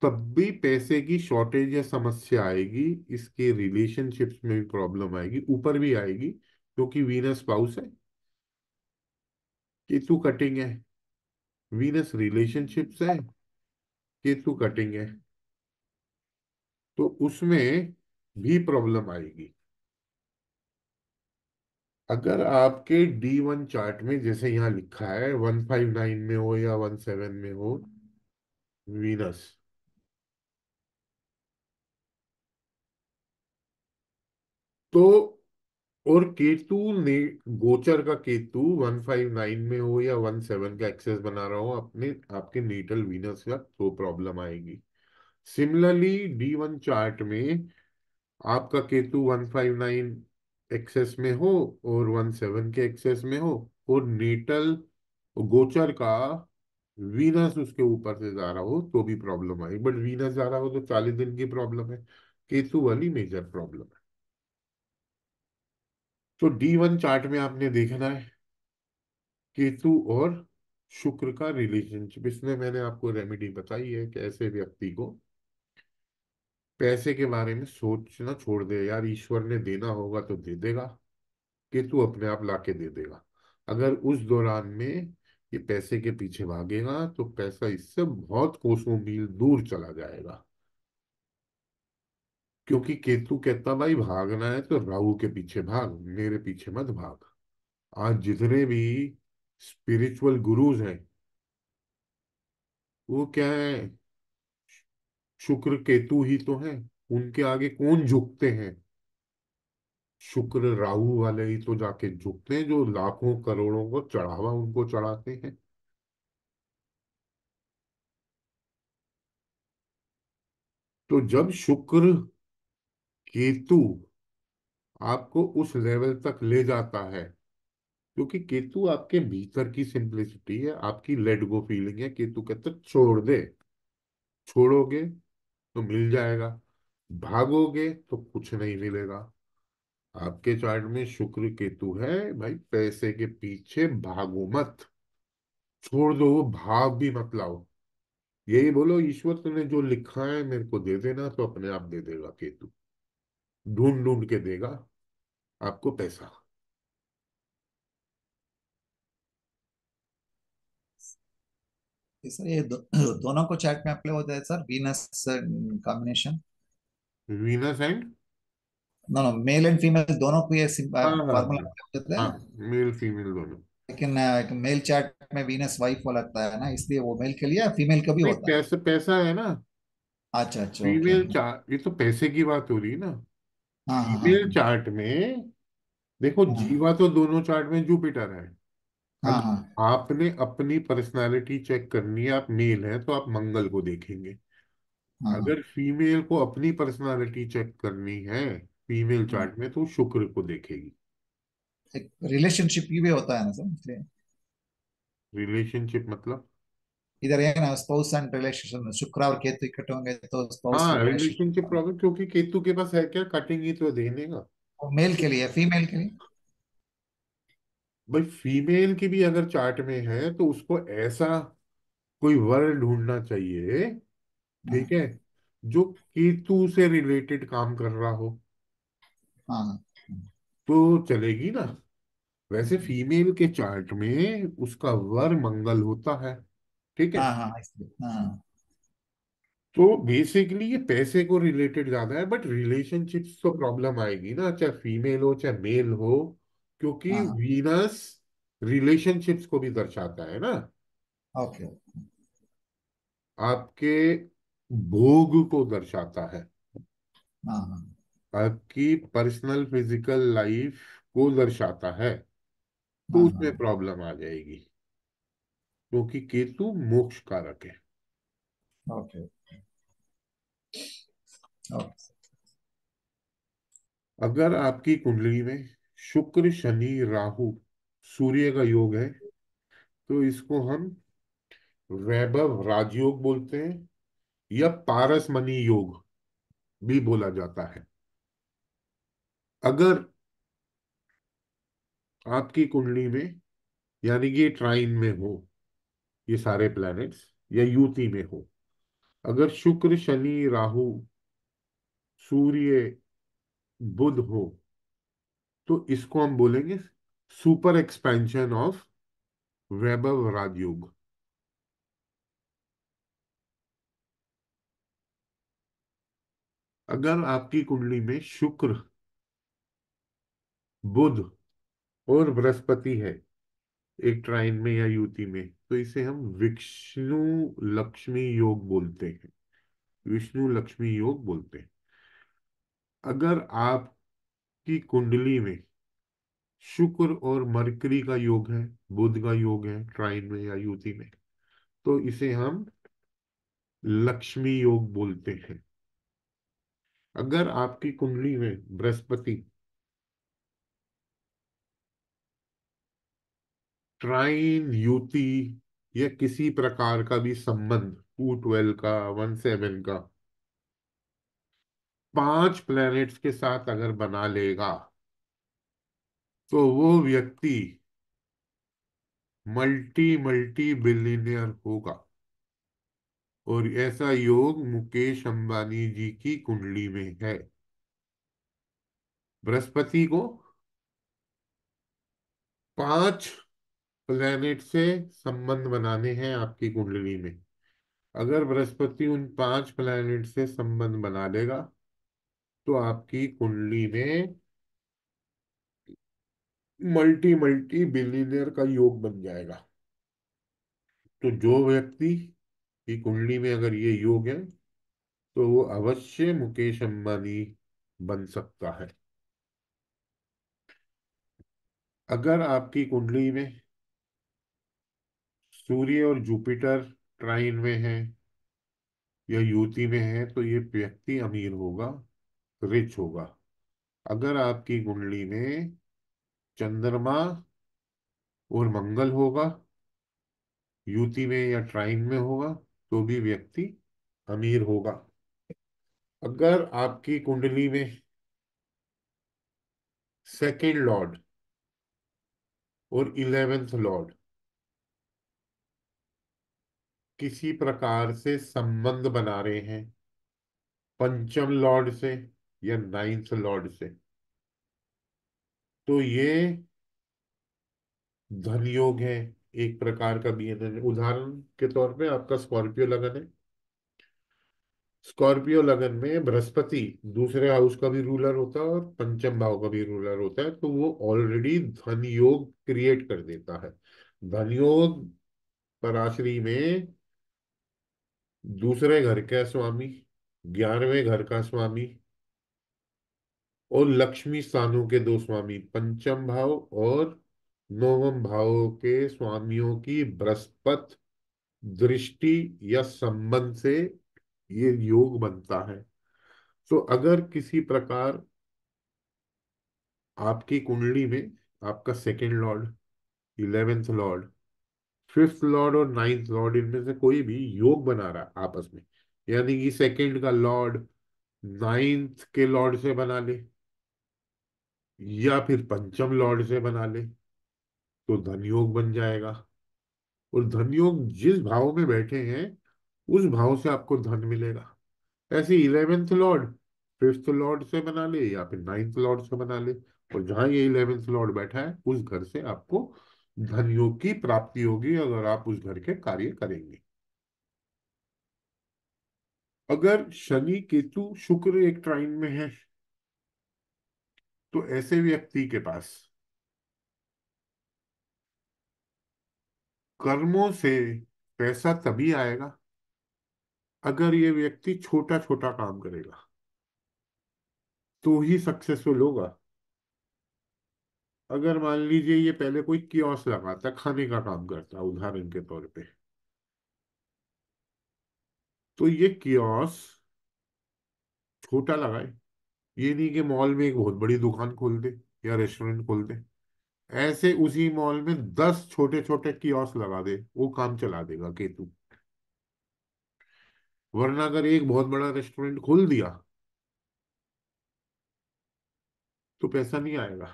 तब भी पैसे की शॉर्टेज या समस्या आएगी इसके रिलेशनशिप्स में भी प्रॉब्लम आएगी ऊपर भी आएगी क्योंकि तो वीनस पाउस है केतु कटिंग है वीनस रिलेशनशिप्स है केतु कटिंग है तो उसमें भी प्रॉब्लम आएगी अगर आपके डी वन चार्ट में जैसे यहाँ लिखा है वन फाइव नाइन में हो या वन सेवन में हो वीनस तो और केतु ने गोचर का केतु 159 में हो या 17 का एक्सेस बना रहा हो अपने आपके नेटल वीनस का तो प्रॉब्लम आएगी सिमिलरली डी वन चार्ट में आपका केतु 159 एक्सेस में हो और वन सेवन के एक्सेस में हो और नेटल गोचर का वीनस उसके ऊपर से जा रहा हो तो भी प्रॉब्लम आई बट वीनस जा रहा हो तो चालीस दिन की प्रॉब्लम है केतु वाली मेजर प्रॉब्लम है तो डी वन चार्ट में आपने देखना है केतु और शुक्र का रिलेशनशिप इसमें मैंने आपको रेमेडी बताई है कैसे व्यक्ति को पैसे के बारे में सोचना छोड़ दे यार ईश्वर ने देना होगा तो दे देगा कि तू अपने आप लाके दे देगा अगर उस दौरान में ये पैसे के पीछे भागेगा तो पैसा इससे बहुत कोसों मील दूर चला जाएगा क्योंकि केतु कहता भाई भागना है तो राहु के पीछे भाग मेरे पीछे मत भाग आज जितने भी स्पिरिचुअल गुरुज हैं वो क्या है शुक्र केतु ही तो है उनके आगे कौन झुकते हैं शुक्र राहु वाले ही तो जाके झुकते हैं जो लाखों करोड़ों को चढ़ावा उनको चढ़ाते हैं तो जब शुक्र केतु आपको उस लेवल तक ले जाता है क्योंकि केतु आपके भीतर की सिंप्लिसिटी है आपकी लेट गो फीलिंग है केतु कहते छोड़ दे छोड़ोगे तो मिल जाएगा भागोगे तो कुछ नहीं मिलेगा आपके चार्ट में शुक्र केतु है भाई पैसे के पीछे भागो मत छोड़ दो वो भाव भी मत लाओ यही बोलो ईश्वर ने जो लिखा है मेरे को दे देना तो अपने आप दे देगा केतु ढूंढ ढूंढ के देगा आपको पैसा सर ये दो, दोनों को में होता है sir Venus combination Venus and no no male and female दोनों को ये फार्मूला हाँ, हाँ, हाँ, होता है मेल फीमेल दोनों लेकिन मेल चार्ट में वीनस वाइफ वाला लगता है ना इसलिए वो मेल के लिए फीमेल का भी होता है पैसे पैसा है ना अच्छा अच्छा फीमेल चार्ट ये तो पैसे की बात हो रही है ना हाँ फीमेल चार्ट में देखो जीवा तो दोनों चार्ट में जुपिटर है हाँ हाँ आपने अपनी पर्सनालिटी चेक करनी है आप मेल हैं तो आप मंगल को देखेंगे हाँ हाँ अगर फीमेल को अपनी पर्सनालिटी चेक करनी है फीमेल चार्ट हाँ। में तो शुक्र को देखेगी एक रिलेशनशिप ही भी होता है ना सर इसलिए रिलेशनशिप मतलब इधर है ना स्पाउस एंड रिलेशन शुक्र और केतु इकट्ठे होंगे तो स्पाउस हाँ रिलेशनशिप रिलेशनशिप प्रॉब्लम क्योंकि केतु के पास है क्या कटिंग ही तो देने का मेल के लिए फीमेल के लिए भाई फीमेल की भी अगर चार्ट में है तो उसको ऐसा कोई वर्ड ढूंढना चाहिए ठीक हाँ। है जो केतु से रिलेटेड काम कर रहा हो हाँ तो चलेगी ना वैसे फीमेल के चार्ट में उसका वर मंगल होता है ठीक है हाँ हाँ, हाँ। तो बेसिकली ये पैसे को रिलेटेड ज्यादा है बट रिलेशनशिप्स तो प्रॉब्लम आएगी ना चाहे फीमेल हो चाहे मेल हो क्योंकि हाँ। वीनस रिलेशनशिप्स को भी दर्शाता है ना ओके आपके भोग को दर्शाता है हाँ, हाँ। आपकी पर्सनल फिजिकल लाइफ को दर्शाता है तो उसमें प्रॉब्लम आ जाएगी क्योंकि केतु मोक्ष कारक है ओके अगर आपकी कुंडली में शुक्र शनि राहु सूर्य का योग है तो इसको हम वैभव राजयोग बोलते हैं या पारस मणि योग भी बोला जाता है अगर आपकी कुंडली में यानी कि ट्राइन में हो ये सारे प्लैनेट्स या युति में हो अगर शुक्र शनि राहु सूर्य बुध हो तो इसको हम बोलेंगे सुपर एक्सपेंशन ऑफ वैभव राजयोग अगर आपकी कुंडली में शुक्र बुध और बृहस्पति है एक ट्राइन में या युति में तो इसे हम विष्णु लक्ष्मी योग बोलते हैं विष्णु लक्ष्मी योग बोलते हैं अगर आप की कुंडली में शुक्र और मरकरी का योग है बुध का योग है ट्राइन में या युति में तो इसे हम लक्ष्मी योग बोलते हैं अगर आपकी कुंडली में बृहस्पति ट्राइन युति या किसी प्रकार का भी संबंध टू ट्वेल्व का वन सेवन का पांच प्लैनेट्स के साथ अगर बना लेगा तो वो व्यक्ति मल्टी मल्टी बिलीनियर होगा और ऐसा योग मुकेश अंबानी जी की कुंडली में है बृहस्पति को पांच प्लैनेट से संबंध बनाने हैं आपकी कुंडली में अगर बृहस्पति उन पांच प्लैनेट से संबंध बना लेगा तो आपकी कुंडली में मल्टी मल्टी बिलीनियर का योग बन जाएगा तो जो व्यक्ति की कुंडली में अगर ये योग है तो वो अवश्य मुकेश अंबानी बन सकता है अगर आपकी कुंडली में सूर्य और जुपिटर ट्राइन में है या युति में है तो ये व्यक्ति अमीर होगा रिच होगा अगर आपकी कुंडली में चंद्रमा और मंगल होगा युति में या ट्राइन में होगा तो भी व्यक्ति अमीर होगा अगर आपकी कुंडली में सेकेंड लॉर्ड और इलेवेंथ लॉर्ड किसी प्रकार से संबंध बना रहे हैं पंचम लॉर्ड से या नाइन्थ लॉर्ड से तो ये धन योग है एक प्रकार का भी उदाहरण के तौर पे आपका स्कॉर्पियो लगन है स्कॉर्पियो लगन में बृहस्पति दूसरे हाउस का भी रूलर होता है और पंचम भाव का भी रूलर होता है तो वो ऑलरेडी धन योग क्रिएट कर देता है धन योग पराशरी में दूसरे घर का स्वामी ग्यारहवें घर का स्वामी और लक्ष्मी स्थानों के दो स्वामी पंचम भाव और नवम भाव के स्वामियों की बृहस्पत दृष्टि या संबंध से ये योग बनता है तो अगर किसी प्रकार आपकी कुंडली में आपका second lord eleventh lord fifth lord और नाइन्थ लॉर्ड इनमें से कोई भी योग बना रहा है आपस में यानी कि सेकेंड का लॉर्ड नाइन्थ के लॉर्ड से बना ले या फिर पंचम लॉर्ड से बना ले तो धन योग बन जाएगा और धन योग जिस भाव में बैठे हैं उस भाव से आपको धन मिलेगा ऐसे इलेवेंथ लॉर्ड फिफ्थ लॉर्ड से बना ले या फिर नाइन्थ लॉर्ड से बना ले और जहां ये इलेवेंथ लॉर्ड बैठा है उस घर से आपको धन योग की प्राप्ति होगी अगर आप उस घर के कार्य करेंगे अगर शनि केतु शुक्र एक ट्राइन में है तो ऐसे व्यक्ति के पास कर्मों से पैसा तभी आएगा अगर ये व्यक्ति छोटा छोटा काम करेगा तो ही सक्सेसफुल होगा अगर मान लीजिए ये पहले कोई क्योस लगाता खाने का काम करता उदाहरण के तौर पे तो ये क्योस छोटा लगाए ये नहीं कि मॉल में एक बहुत बड़ी दुकान खोल दे या रेस्टोरेंट खोल दे ऐसे उसी मॉल में दस छोटे छोटे कियोस्क लगा दे वो काम चला देगा केतु वरना अगर एक बहुत बड़ा रेस्टोरेंट खोल दिया तो पैसा नहीं आएगा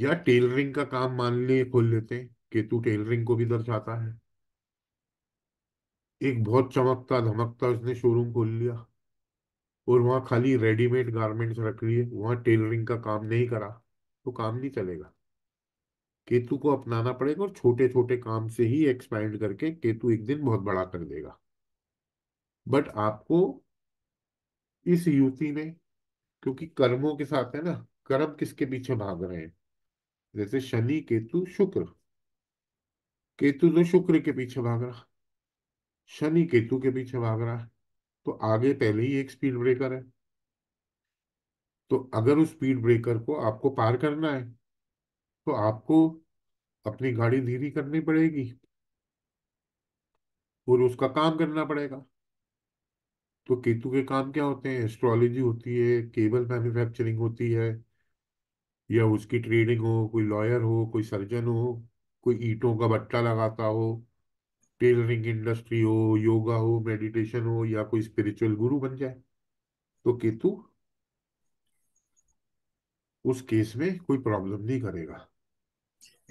या टेलरिंग का काम मान ले खोल लेते हैं केतु टेलरिंग को भी दर्शाता है एक बहुत चमकता धमकता उसने शोरूम खोल लिया और वहां खाली रेडीमेड गारमेंट्स रख लिए वहां टेलरिंग का काम नहीं करा तो काम नहीं चलेगा केतु को अपनाना पड़ेगा और छोटे छोटे काम से ही एक्सपैंड करके केतु एक दिन बहुत बड़ा कर देगा बट आपको इस युति में क्योंकि कर्मों के साथ है ना कर्म किसके पीछे भाग रहे हैं जैसे शनि केतु शुक्र केतु तो शुक्र के पीछे भाग रहा शनि केतु के पीछे भाग रहा है तो आगे पहले ही एक स्पीड ब्रेकर है तो अगर उस स्पीड ब्रेकर को आपको पार करना है तो आपको अपनी गाड़ी धीरे करनी पड़ेगी और उसका काम करना पड़ेगा तो केतु के काम क्या होते हैं एस्ट्रोलॉजी होती है केबल मैन्युफैक्चरिंग होती है या उसकी ट्रेडिंग हो कोई लॉयर हो कोई सर्जन हो कोई ईटों का बट्टा लगाता हो टेलरिंग इंडस्ट्री हो योगा हो मेडिटेशन हो या कोई स्पिरिचुअल गुरु बन जाए तो केतु उस केस में कोई प्रॉब्लम नहीं करेगा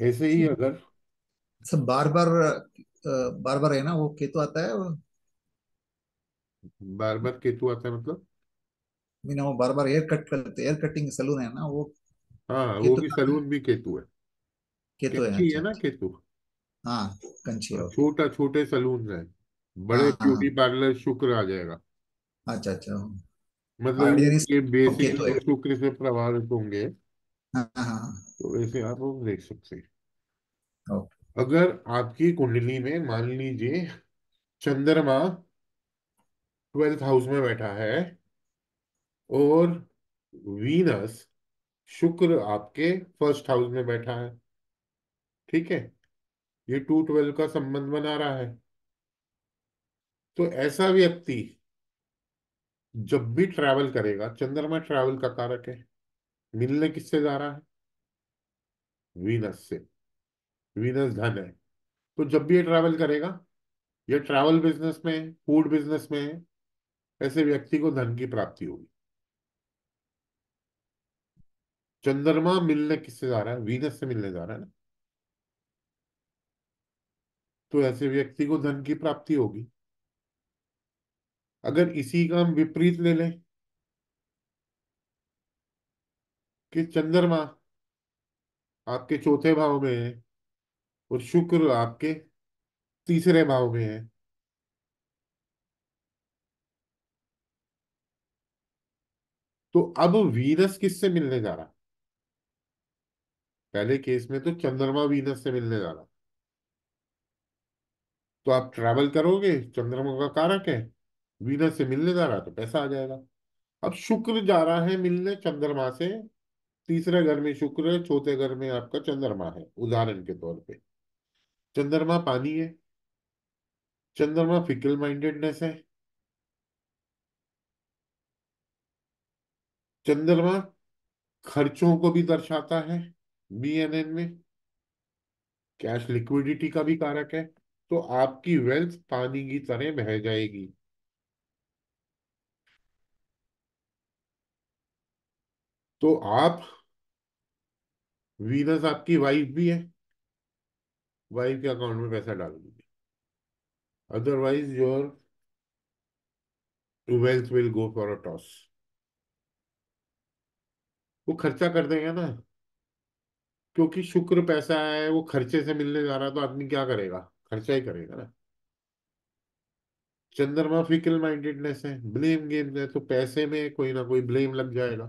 ऐसे ही अगर सब अच्छा, बार बार बार बार है ना वो केतु आता है बार बार केतु आता है मतलब मीना वो बार बार हेयर कट करते हेयर कटिंग सलून है ना वो हाँ वो भी सलून भी केतु है केतु है, है अच्छा, ना अच्छा। केतु हाँ छोटा छोटे सलून है बड़े हाँ, हाँ, ब्यूटी पार्लर शुक्र आ जाएगा अच्छा अच्छा मतलब ये बेसिक तो शुक्र से प्रभावित होंगे हाँ, हाँ, तो ऐसे आप देख सकते हैं अगर आपकी कुंडली में मान लीजिए चंद्रमा ट्वेल्थ हाउस में बैठा है और वीनस शुक्र आपके फर्स्ट हाउस में बैठा है ठीक है ये टू ट्वेल्व का संबंध बना रहा है तो ऐसा व्यक्ति जब भी ट्रैवल करेगा चंद्रमा ट्रैवल का कारक है मिलने किससे जा रहा है वीनस से वीनस धन है तो जब भी ये ट्रैवल करेगा ये ट्रैवल बिजनेस में फूड बिजनेस में ऐसे व्यक्ति को धन की प्राप्ति होगी चंद्रमा मिलने किससे जा रहा है वीनस से मिलने जा रहा है ना तो ऐसे व्यक्ति को धन की प्राप्ति होगी अगर इसी का हम विपरीत ले लें कि चंद्रमा आपके चौथे भाव में है और शुक्र आपके तीसरे भाव में है तो अब वीनस किससे मिलने जा रहा पहले केस में तो चंद्रमा वीनस से मिलने जा रहा तो आप ट्रैवल करोगे चंद्रमा का कारक है वीनस से मिलने जा रहा है तो पैसा आ जाएगा अब शुक्र जा रहा है मिलने चंद्रमा से तीसरे घर में शुक्र है चौथे घर में आपका चंद्रमा है उदाहरण के तौर पे चंद्रमा पानी है चंद्रमा फिकल माइंडेडनेस है चंद्रमा खर्चों को भी दर्शाता है बीएनएन में कैश लिक्विडिटी का भी कारक है तो आपकी वेल्थ पानी की तरह बह जाएगी तो आप वीनस आपकी वाइफ भी है वाइफ के अकाउंट में पैसा डाल दीजिए otherwise your wealth will go for a toss वो खर्चा कर देंगे ना क्योंकि शुक्र पैसा है वो खर्चे से मिलने जा रहा है तो आदमी क्या करेगा खर्चा ही करेगा ना चंद्रमा फिकल माइंडेडनेस है ब्लेम गेम है तो पैसे में कोई ना कोई ब्लेम लग जाएगा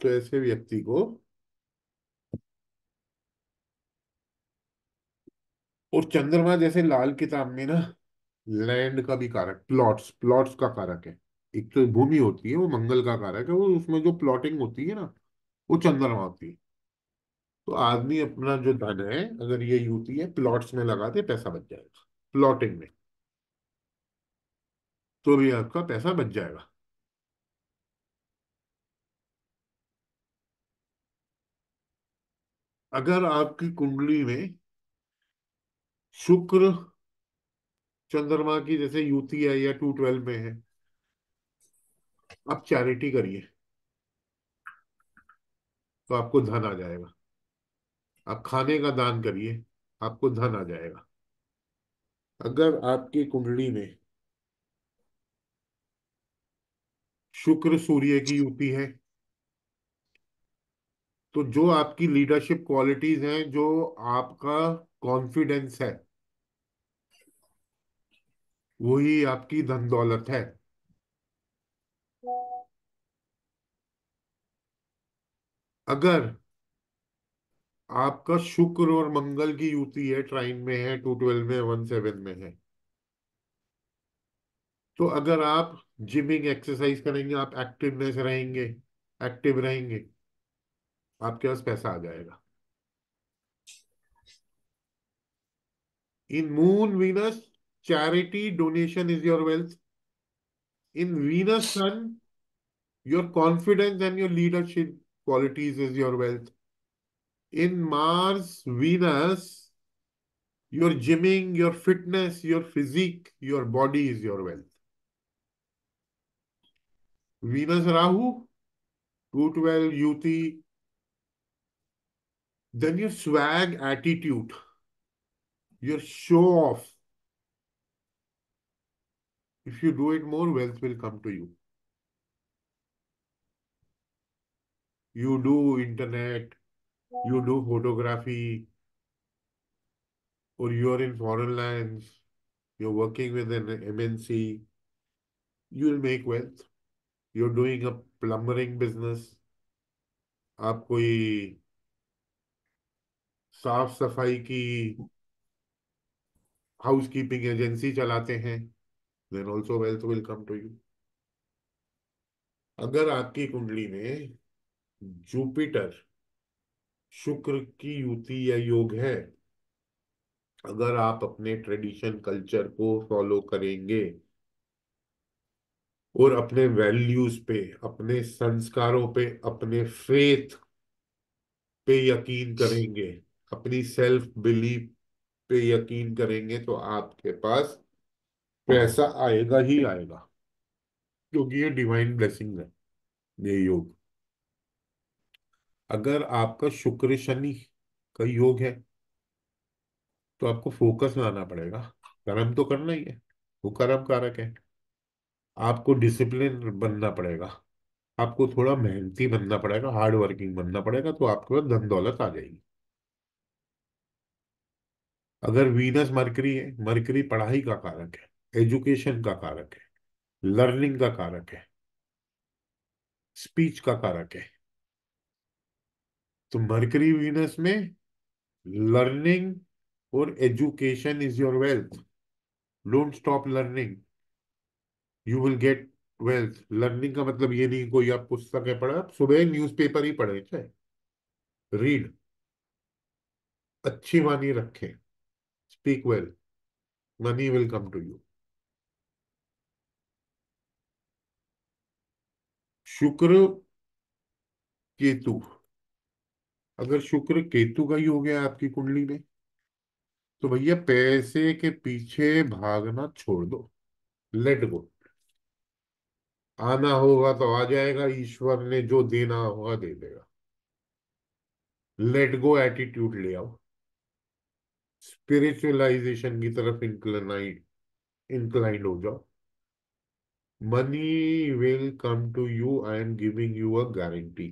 तो ऐसे व्यक्ति को और चंद्रमा जैसे लाल किताब में ना लैंड का भी कारक प्लॉट्स प्लॉट्स का कारक है एक तो भूमि होती है वो मंगल का कारक है वो उसमें जो प्लॉटिंग होती है ना वो चंद्रमा होती है तो आदमी अपना जो धन है अगर ये यूटी है प्लॉट्स में लगा दे पैसा बच जाएगा प्लॉटिंग में तो भी आपका पैसा बच जाएगा अगर आपकी कुंडली में शुक्र चंद्रमा की जैसे युति है या टू ट्वेल्व में है आप चैरिटी करिए तो आपको धन आ जाएगा आप खाने का दान करिए आपको धन आ जाएगा अगर आपकी कुंडली में शुक्र सूर्य की युति है तो जो आपकी लीडरशिप क्वालिटीज हैं जो आपका कॉन्फिडेंस है वही आपकी धन दौलत है अगर आपका शुक्र और मंगल की युति है ट्राइन में है टू ट्वेल्व में वन सेवन में है तो अगर आप जिमिंग एक्सरसाइज करेंगे आप एक्टिवनेस रहेंगे एक्टिव रहेंगे आपके पास पैसा आ जाएगा in moon Venus charity donation is your wealth in Venus sun your confidence and your leadership qualities is your wealth in Mars, Venus, your gymming, your fitness, your physique, your body is your wealth. Venus Rahu, 212 UT. Then your swag attitude, your show off. If you do it more, wealth will come to you. You do internet, you do photography or you're in foreign lands, you're working with an MNC, you'll make wealth. You're doing a plumbing business आप कोई साफ सफाई की हाउस कीपिंग एजेंसी चलाते हैं then also wealth will come to you अगर आपकी कुंडली में जुपिटर शुक्र की युति या योग है अगर आप अपने ट्रेडिशन कल्चर को फॉलो करेंगे और अपने वैल्यूज पे अपने संस्कारों पे अपने फेथ पे यकीन करेंगे अपनी सेल्फ बिलीफ पे यकीन करेंगे तो आपके पास पैसा आएगा ही आएगा क्योंकि ये डिवाइन ब्लेसिंग है ये योग अगर आपका शुक्र शनि का योग है तो आपको फोकस लाना पड़ेगा कर्म तो करना ही है वो कर्म कारक है आपको डिसिप्लिन बनना पड़ेगा आपको थोड़ा मेहनती बनना पड़ेगा हार्ड वर्किंग बनना पड़ेगा तो आपके पास धन दौलत आ जाएगी अगर वीनस मरकरी है मरकरी पढ़ाई का कारक है एजुकेशन का कारक है लर्निंग का कारक है स्पीच का कारक है तो मरकरी वीनस में लर्निंग और education is your wealth don't stop learning you will get wealth learning का मतलब ये नहीं कोई आप पुस्तक है पढ़ा आप सुबह न्यूज़पेपर ही पढ़े चाहे रीड अच्छी वाणी रखें speak well money will come to you Shukra Ketu अगर शुक्र केतु का ही हो गया आपकी कुंडली में तो भैया पैसे के पीछे भागना छोड़ दो लेट गो आना होगा तो आ जाएगा ईश्वर ने जो देना होगा दे देगा लेट गो एटीट्यूड ले आओ स्पिरिचुअलाइजेशन की तरफ इंक्लाइंड इंक्लाइंड हो जाओ money will come to you I am giving you a guarantee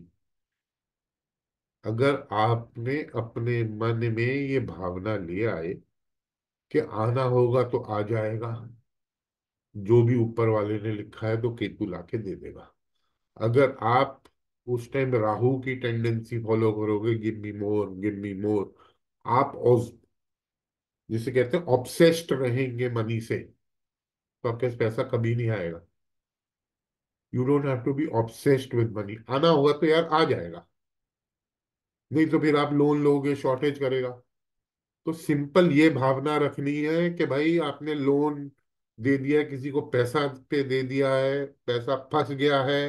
अगर आपने अपने मन में ये भावना ले आए कि आना होगा तो आ जाएगा जो भी ऊपर वाले ने लिखा है तो केतु लाके दे देगा अगर आप उस टाइम राहु की टेंडेंसी फॉलो करोगे give me more give me more आप जिसे कहते हैं ऑब्सेस्ड रहेंगे मनी से तो आपके पास पैसा कभी नहीं आएगा you don't have to be obsessed with money आना होगा तो यार आ जाएगा नहीं तो फिर आप लोन लोगे शॉर्टेज करेगा तो सिंपल ये भावना रखनी है कि भाई आपने लोन दे दिया किसी को पैसा पे दे दिया है पैसा फंस गया है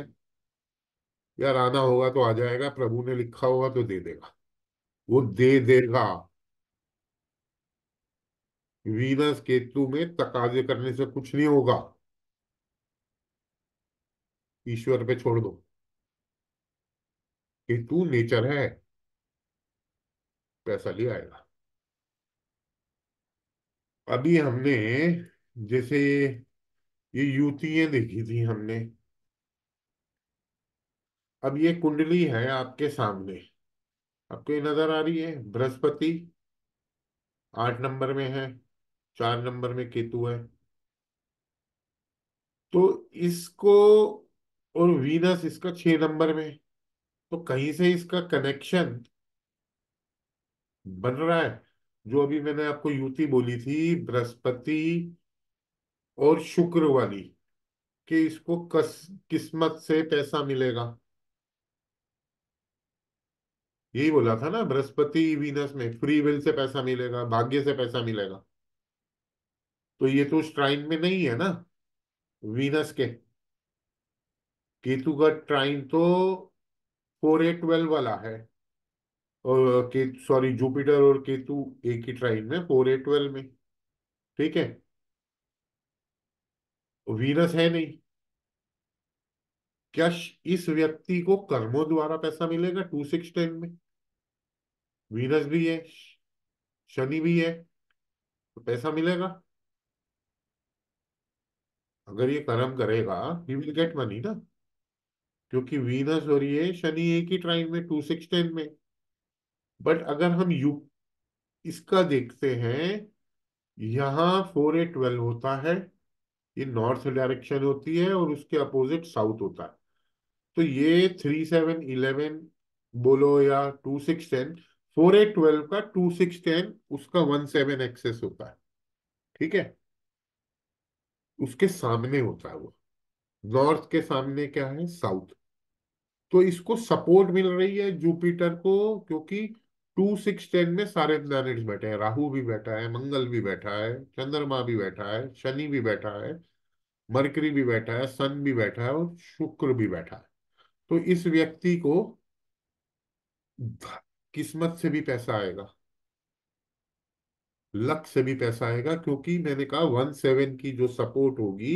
यार आना होगा तो आ जाएगा प्रभु ने लिखा होगा तो दे देगा वो दे देगा वीनस केतु में तकाजे करने से कुछ नहीं होगा ईश्वर पे छोड़ दो केतु नेचर है पैसा ले आएगा अभी हमने जैसे ये युतियां देखी थी हमने अब ये कुंडली है आपके सामने आपको नजर आ रही है बृहस्पति आठ नंबर में है चार नंबर में केतु है तो इसको और वीनस इसका छह नंबर में तो कहीं से इसका कनेक्शन बन रहा है जो अभी मैंने आपको युति बोली थी बृहस्पति और शुक्र वाली कि इसको कस किस्मत से पैसा मिलेगा यही बोला था ना बृहस्पति वीनस में फ्री विल से पैसा मिलेगा भाग्य से पैसा मिलेगा तो ये तो ट्राइन में नहीं है ना वीनस के केतु का ट्राइन तो फोर ए ट्वेल्व वाला है और केतु सॉरी जुपिटर और केतु एक ही ट्राइन में फोर ए ट्वेल्व में ठीक है वीनस है नहीं क्या इस व्यक्ति को कर्मों द्वारा पैसा मिलेगा टू सिक्स टेन में वीनस भी है शनि भी है तो पैसा मिलेगा अगर ये कर्म करेगा ही विल गेट मनी ना क्योंकि वीनस और ये शनि एक ही ट्राइन में टू सिक्स टेन में बट अगर हम यू इसका देखते हैं यहाँ फोर ए ट्वेल्व होता है ये नॉर्थ डायरेक्शन होती है और उसके अपोजिट साउथ होता है तो ये थ्री सेवन इलेवन बोलो या two six ten four eight twelve का टू सिक्स टेन उसका वन सेवन एक्सेस होता है ठीक है उसके सामने होता है वो नॉर्थ के सामने क्या है साउथ तो इसको सपोर्ट मिल रही है जुपिटर को क्योंकि टू सिक्स टेन में सारे प्लैनेट बैठे हैं राहु भी बैठा है मंगल भी बैठा है चंद्रमा भी बैठा है शनि भी बैठा है मरकरी भी बैठा है सन भी बैठा है और शुक्र भी बैठा है तो इस व्यक्ति को किस्मत से भी पैसा आएगा लक से भी पैसा आएगा क्योंकि मैंने कहा वन सेवन की जो सपोर्ट होगी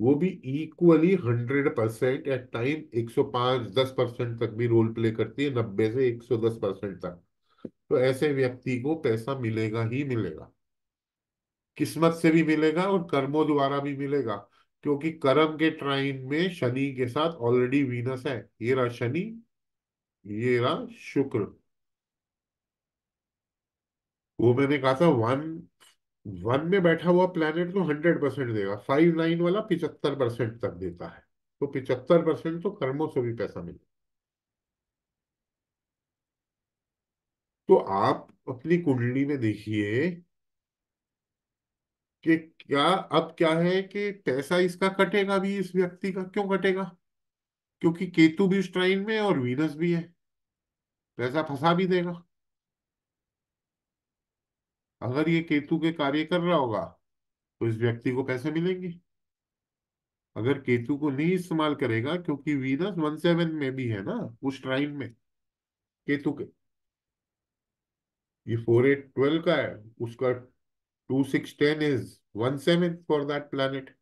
वो भी equally hundred percent at time एक सौ पांच दस परसेंट तक भी रोल प्ले करती है नब्बे से एक सौ दस परसेंट तक तो ऐसे व्यक्ति को पैसा मिलेगा ही मिलेगा किस्मत से भी मिलेगा और कर्मों द्वारा भी मिलेगा क्योंकि कर्म के ट्राइन में शनि के साथ ऑलरेडी वीनस है ये रहा शनि ये रहा शुक्र वो मैंने कहा था वन वन में बैठा हुआ प्लेनेट तो हंड्रेड परसेंट देगा फाइव नाइन वाला पिचहत्तर परसेंट तक देता है तो पिचहत्तर परसेंट तो कर्मों से भी पैसा मिलेगा तो आप अपनी कुंडली में देखिए कि क्या अब क्या है कि पैसा इसका कटेगा भी इस व्यक्ति का क्यों कटेगा क्योंकि केतु भी स्ट्राइन में और वीनस भी है पैसा फंसा भी देगा अगर ये केतु के कार्य कर रहा होगा तो इस व्यक्ति को पैसे मिलेंगे अगर केतु को नहीं इस्तेमाल करेगा क्योंकि वीनस वन सेवन में भी है ना उस ट्राइन में केतु के ये फोर एट ट्वेल्व का है उसका two six ten is one seven for that planet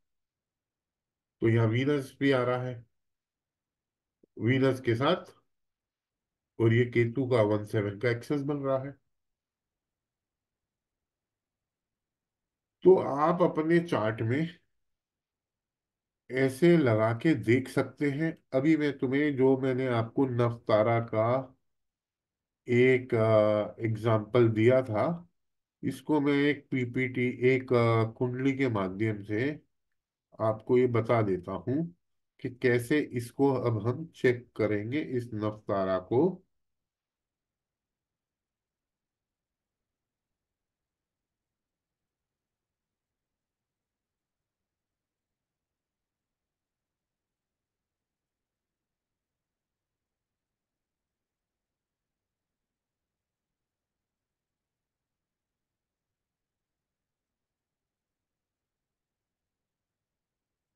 तो यहाँ वीनस भी आ रहा है वीनस के साथ और ये केतु का वन सेवन का एक्सेस बन रहा है तो आप अपने चार्ट में ऐसे लगा के देख सकते हैं अभी मैं तुम्हें जो मैंने आपको नवतारा का एक एग्जाम्पल दिया था इसको मैं एक पीपीटी एक कुंडली के माध्यम से आपको ये बता देता हूं कि कैसे इसको अब हम चेक करेंगे इस नवतारा को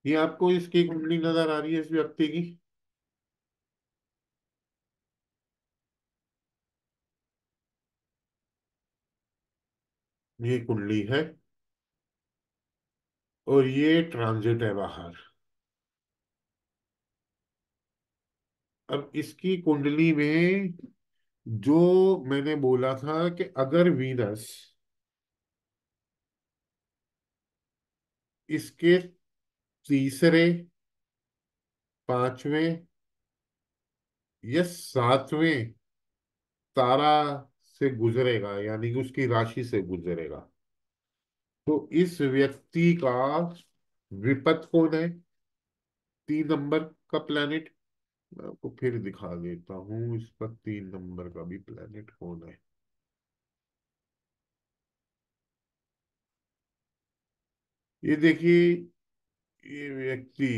ये आपको इसकी कुंडली नजर आ रही है इस व्यक्ति की ये कुंडली है और ये ट्रांजिट है बाहर अब इसकी कुंडली में जो मैंने बोला था कि अगर वीनस इसके तीसरे पांचवें या सातवें तारा से गुजरेगा यानी कि उसकी राशि से गुजरेगा तो इस व्यक्ति का विपत कौन है तीन नंबर का प्लेनेट मैं आपको फिर दिखा देता हूं इस पर तीन नंबर का भी प्लेनेट कौन है ये देखिए ये व्यक्ति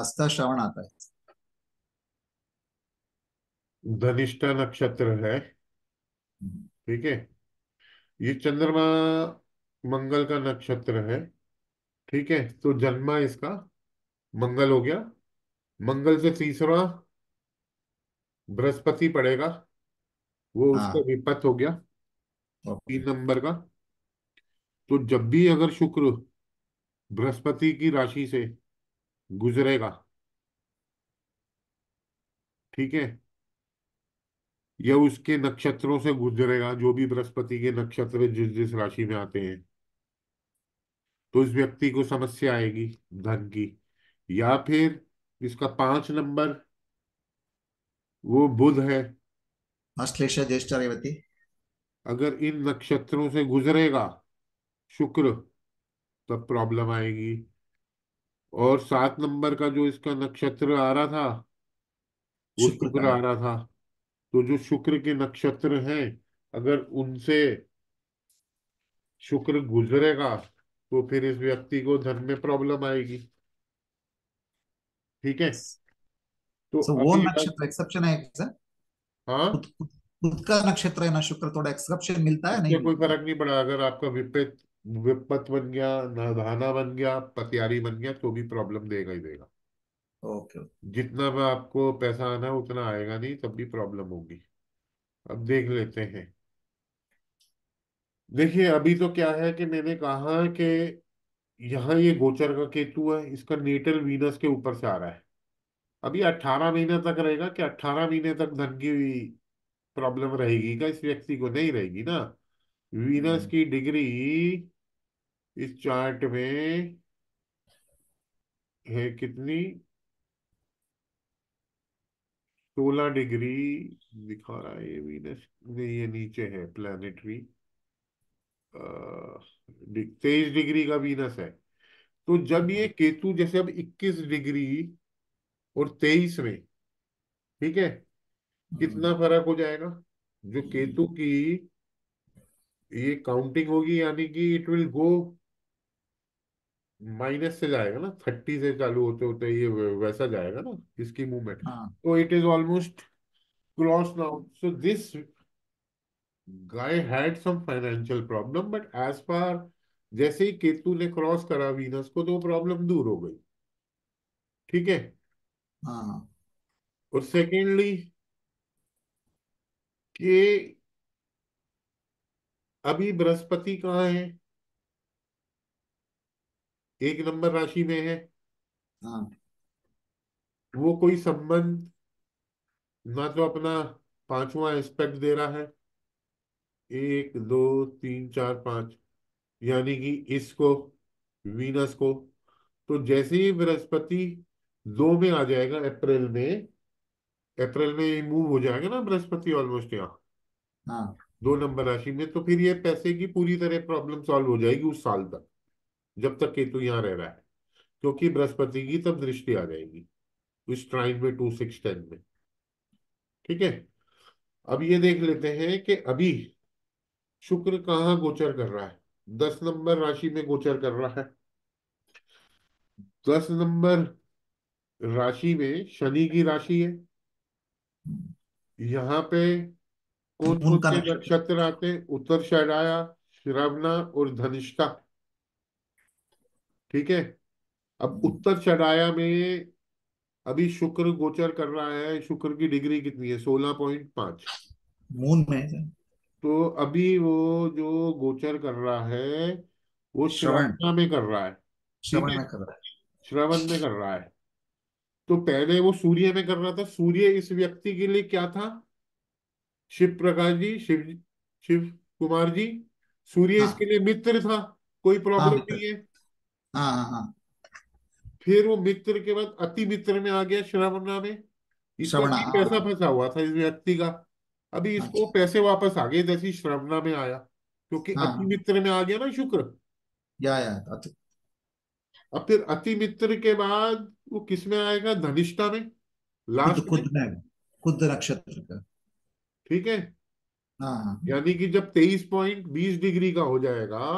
आस्था श्रवण आता है धनिष्ठा नक्षत्र है हम्म। ठीक है ये चंद्रमा मंगल का नक्षत्र है ठीक है तो जन्मा इसका मंगल हो गया मंगल से तीसरा बृहस्पति पड़ेगा वो हाँ उसका विपत हो गया तीन नंबर का तो जब भी अगर शुक्र बृहस्पति की राशि से गुजरेगा ठीक है या उसके नक्षत्रों से गुजरेगा जो भी बृहस्पति के नक्षत्र जिस जिस राशि में आते हैं तो इस व्यक्ति को समस्या आएगी धन की या फिर इसका पांच नंबर वो बुध है अश्लेषा ज्येष्ठ रेवती अगर इन नक्षत्रों से गुजरेगा शुक्र तब प्रॉब्लम आएगी और सात नंबर का जो इसका नक्षत्र आ रहा था वो शुक्र आ रहा था तो जो शुक्र के नक्षत्र हैं अगर उनसे शुक्र गुजरेगा तो फिर इस व्यक्ति को धन में प्रॉब्लम आएगी ठीक है तो so, वो नक्षत्र एक्सेप्शन है सर हाँ खुद का नक्षत्र है ना शुक्र थोड़ा एक्सेप्शन मिलता है नहीं कोई फर्क नहीं पड़ा अगर आपका विपरीत विपत बन गया नधाना बन गया पतियारी बन गया तो भी प्रॉब्लम देगा ही देगा ओके okay. जितना भी आपको पैसा आना है उतना आएगा नहीं तब भी प्रॉब्लम होगी अब देख लेते हैं देखिए अभी तो क्या है कि मैंने कहा कि यहाँ ये गोचर का केतु है इसका नेटल वीनस के ऊपर से आ रहा है अभी अट्ठारह महीने तक रहेगा कि अट्ठारह महीने तक धन की प्रॉब्लम रहेगी क्या इस व्यक्ति को नहीं रहेगी ना वीनस हम्म। की डिग्री इस चार्ट में है कितनी सोलह डिग्री दिखा रहा है ये वीनस नहीं ये नीचे है प्लानिटरी तेईस डिग्री का वीनस है तो जब ये हम्म। केतु जैसे अब 21 डिग्री और 23 में ठीक है कितना हम्म। फर्क हो जाएगा जो हम्म। केतु की ये काउंटिंग होगी यानी कि इट विल गो माइनस से जाएगा ना थर्टी से चालू होते होते ये वैसा जाएगा ना इसकी मूवमेंट हाँ। तो it is almost cross now so this guy had some financial problem but as far जैसे ही केतु ने क्रॉस करा वीनस को तो प्रॉब्लम दूर हो गई ठीक है हाँ। और सेकेंडली के अभी बृहस्पति कहाँ है एक नंबर राशि में है हाँ। वो कोई संबंध ना तो अपना पांचवा एस्पेक्ट दे रहा है एक दो तीन चार पांच यानी कि इसको वीनस को तो जैसे ही बृहस्पति दो में आ जाएगा अप्रैल में अप्रैल में मूव हो जाएगा ना बृहस्पति ऑलमोस्ट यहाँ हाँ। दो नंबर राशि में तो फिर ये पैसे की पूरी तरह प्रॉब्लम सॉल्व हो जाएगी उस साल तक जब तक केतु यहाँ रह रहा है क्योंकि बृहस्पति की तब दृष्टि आ जाएगी उस ट्राइन में टू सिक्स टेन में ठीक है अब ये देख लेते हैं कि अभी शुक्र कहाँ गोचर कर रहा है दस नंबर राशि में गोचर कर रहा है दस नंबर राशि में शनि की राशि है यहाँ पे कौन कौन से नक्षत्र आते हैं उत्तर शराया श्रवना और धनिष्ठा ठीक है अब उत्तर चढ़ाया में अभी शुक्र गोचर कर रहा है शुक्र की डिग्री कितनी है सोलह पॉइंट पांच मून में तो अभी वो जो गोचर कर रहा है वो श्रवण में कर रहा है श्रवण में कर रहा है श्रवण में कर रहा है तो पहले वो सूर्य में कर रहा था सूर्य इस व्यक्ति के लिए क्या था शिव प्रकाश जी शिव शिव कुमार जी सूर्य हाँ। इसके लिए मित्र था कोई प्रॉब्लम हाँ, नहीं है हाँ, हाँ, हाँ, फिर वो मित्र के बाद अति मित्र में आ गया श्रवण में इसका हाँ। कैसा फंसा हुआ था इस व्यक्ति का अभी हाँ इसको पैसे वापस आ गए जैसे श्रवणा में आया क्योंकि हाँ। अति मित्र में आ गया ना शुक्र या या अब फिर अति मित्र के बाद वो किस में आएगा धनिष्ठा में लास्ट तो खुद में खुद नक्षत्र का ठीक है हाँ, हाँ, हाँ। यानी कि जब तेईस पॉइंट बीस डिग्री का हो जाएगा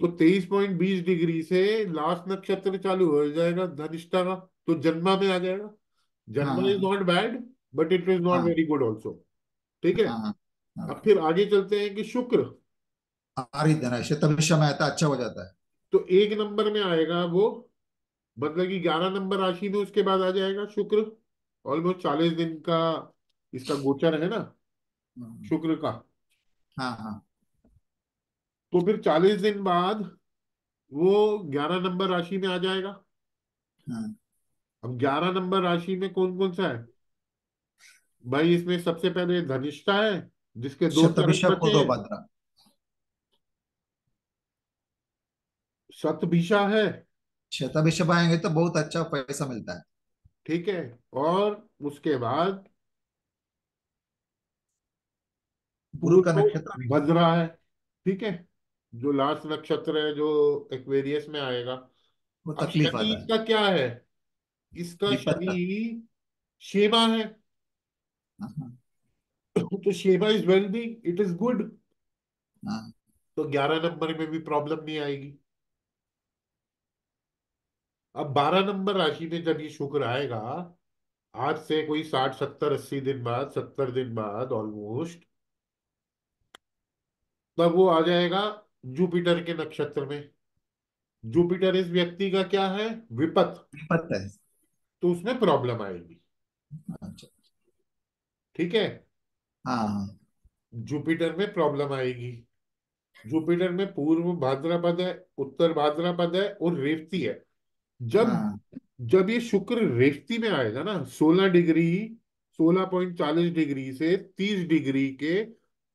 तो तेईस पॉइंट बीस डिग्री से लास्ट नक्षत्र चालू हो जाएगा धनिष्ठा का तो जन्मा में आ जाएगा जन्मा is not bad but it is not very good also ठीक है हाँ, हाँ। अब फिर आगे चलते हैं कि शुक्र आता अच्छा हो जाता है तो एक नंबर में आएगा वो मतलब कि ग्यारह नंबर राशि में उसके बाद आ जाएगा शुक्र ऑलमोस्ट चालीस दिन का इसका गोचर है ना हाँ। शुक्र का हाँ हाँ तो फिर चालीस दिन बाद वो ग्यारह नंबर राशि में आ जाएगा हाँ। अब ग्यारह नंबर राशि में कौन कौन सा है भाई इसमें सबसे पहले धनिष्ठा है जिसके दो शतभिषा है शतभिषा आएंगे तो बहुत अच्छा पैसा मिलता है ठीक है और उसके बाद गुरु का नक्षत्र भद्रा है ठीक है जो लास्ट नक्षत्र है जो एक्वेरियस में आएगा वो तकलीफ इसका क्या है इसका शनि शेमा है Uh-huh. तो शेवा is wealthy it is good तो ग्यारह नंबर में भी प्रॉब्लम नहीं आएगी अब बारह नंबर राशि में जब ये शुक्र आएगा आज से कोई साठ सत्तर अस्सी दिन बाद सत्तर दिन बाद ऑलमोस्ट तब वो आ जाएगा जुपिटर के नक्षत्र में जुपिटर इस व्यक्ति का क्या है विपत्त विपत्त है तो उसमें प्रॉब्लम आएगी ठीक है हाँ। जुपिटर में प्रॉब्लम आएगी जुपिटर में पूर्व भाद्रापद है उत्तर भाद्रापद है और रेवती है जब हाँ। जब ये शुक्र रेवती में आएगा ना सोलह डिग्री सोलह पॉइंट चालीस डिग्री से तीस डिग्री के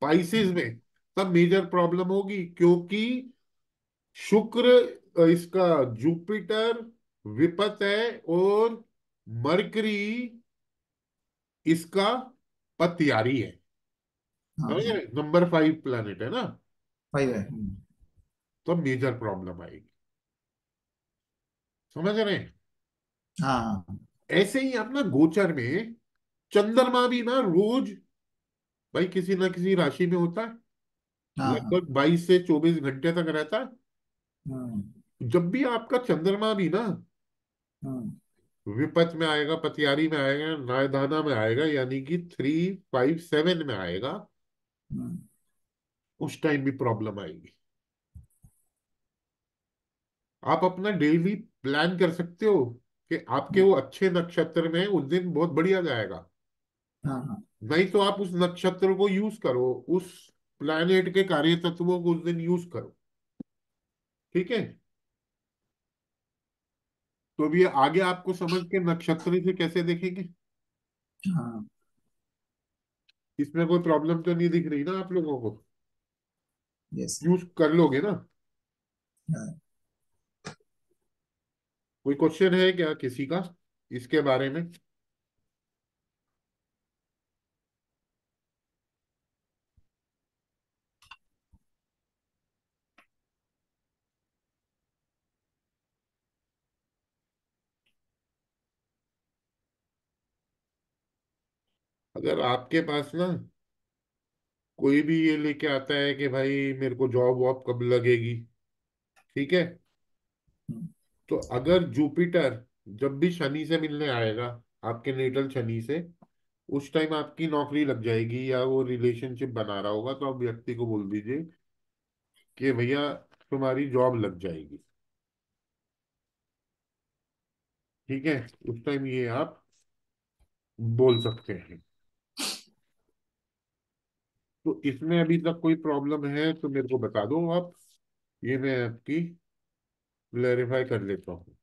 पाइसिस में तब मेजर प्रॉब्लम होगी क्योंकि शुक्र इसका जुपिटर विपत है और मरकरी इसका आ रही है नंबर फाइव प्लैनेट है ना फाइव है हाँ। तो मेजर प्रॉब्लम आएगी समझ रहे हैं हाँ, हाँ। ऐसे ही अपना गोचर में चंद्रमा भी ना रोज भाई किसी ना किसी राशि में होता है लगभग बाईस से चौबीस घंटे तक रहता है जब भी आपका चंद्रमा भी ना विपत में आएगा पतियारी में आएगा नायदाना में आएगा यानी कि थ्री फाइव सेवन में आएगा हम्म। उस टाइम भी प्रॉब्लम आएगी आप अपना डेली प्लान कर सकते हो कि आपके हम्म। वो अच्छे नक्षत्र में उस दिन बहुत बढ़िया जाएगा हाँ, हाँ। नहीं तो आप उस नक्षत्र को यूज करो उस प्लैनेट के कार्य तत्वों को उस दिन यूज करो ठीक है तो अब आगे आपको समझ के नक्षत्र से कैसे देखेंगे हाँ। इसमें कोई प्रॉब्लम तो नहीं दिख रही ना आप लोगों को यस yes. यूज कर लोगे ना हाँ। कोई क्वेश्चन है क्या किसी का इसके बारे में अगर आपके पास ना कोई भी ये लेके आता है कि भाई मेरे को जॉब वॉब कब लगेगी ठीक है हम्म। तो अगर जुपिटर जब भी शनि से मिलने आएगा आपके नेटल शनि से उस टाइम आपकी नौकरी लग जाएगी या वो रिलेशनशिप बना रहा होगा तो आप व्यक्ति को बोल दीजिए कि भैया तुम्हारी जॉब लग जाएगी ठीक है उस टाइम ये आप बोल सकते हैं तो इसमें अभी तक कोई प्रॉब्लम है तो मेरे को बता दो आप ये मैं आपकी क्लैरिफाई कर लेता हूँ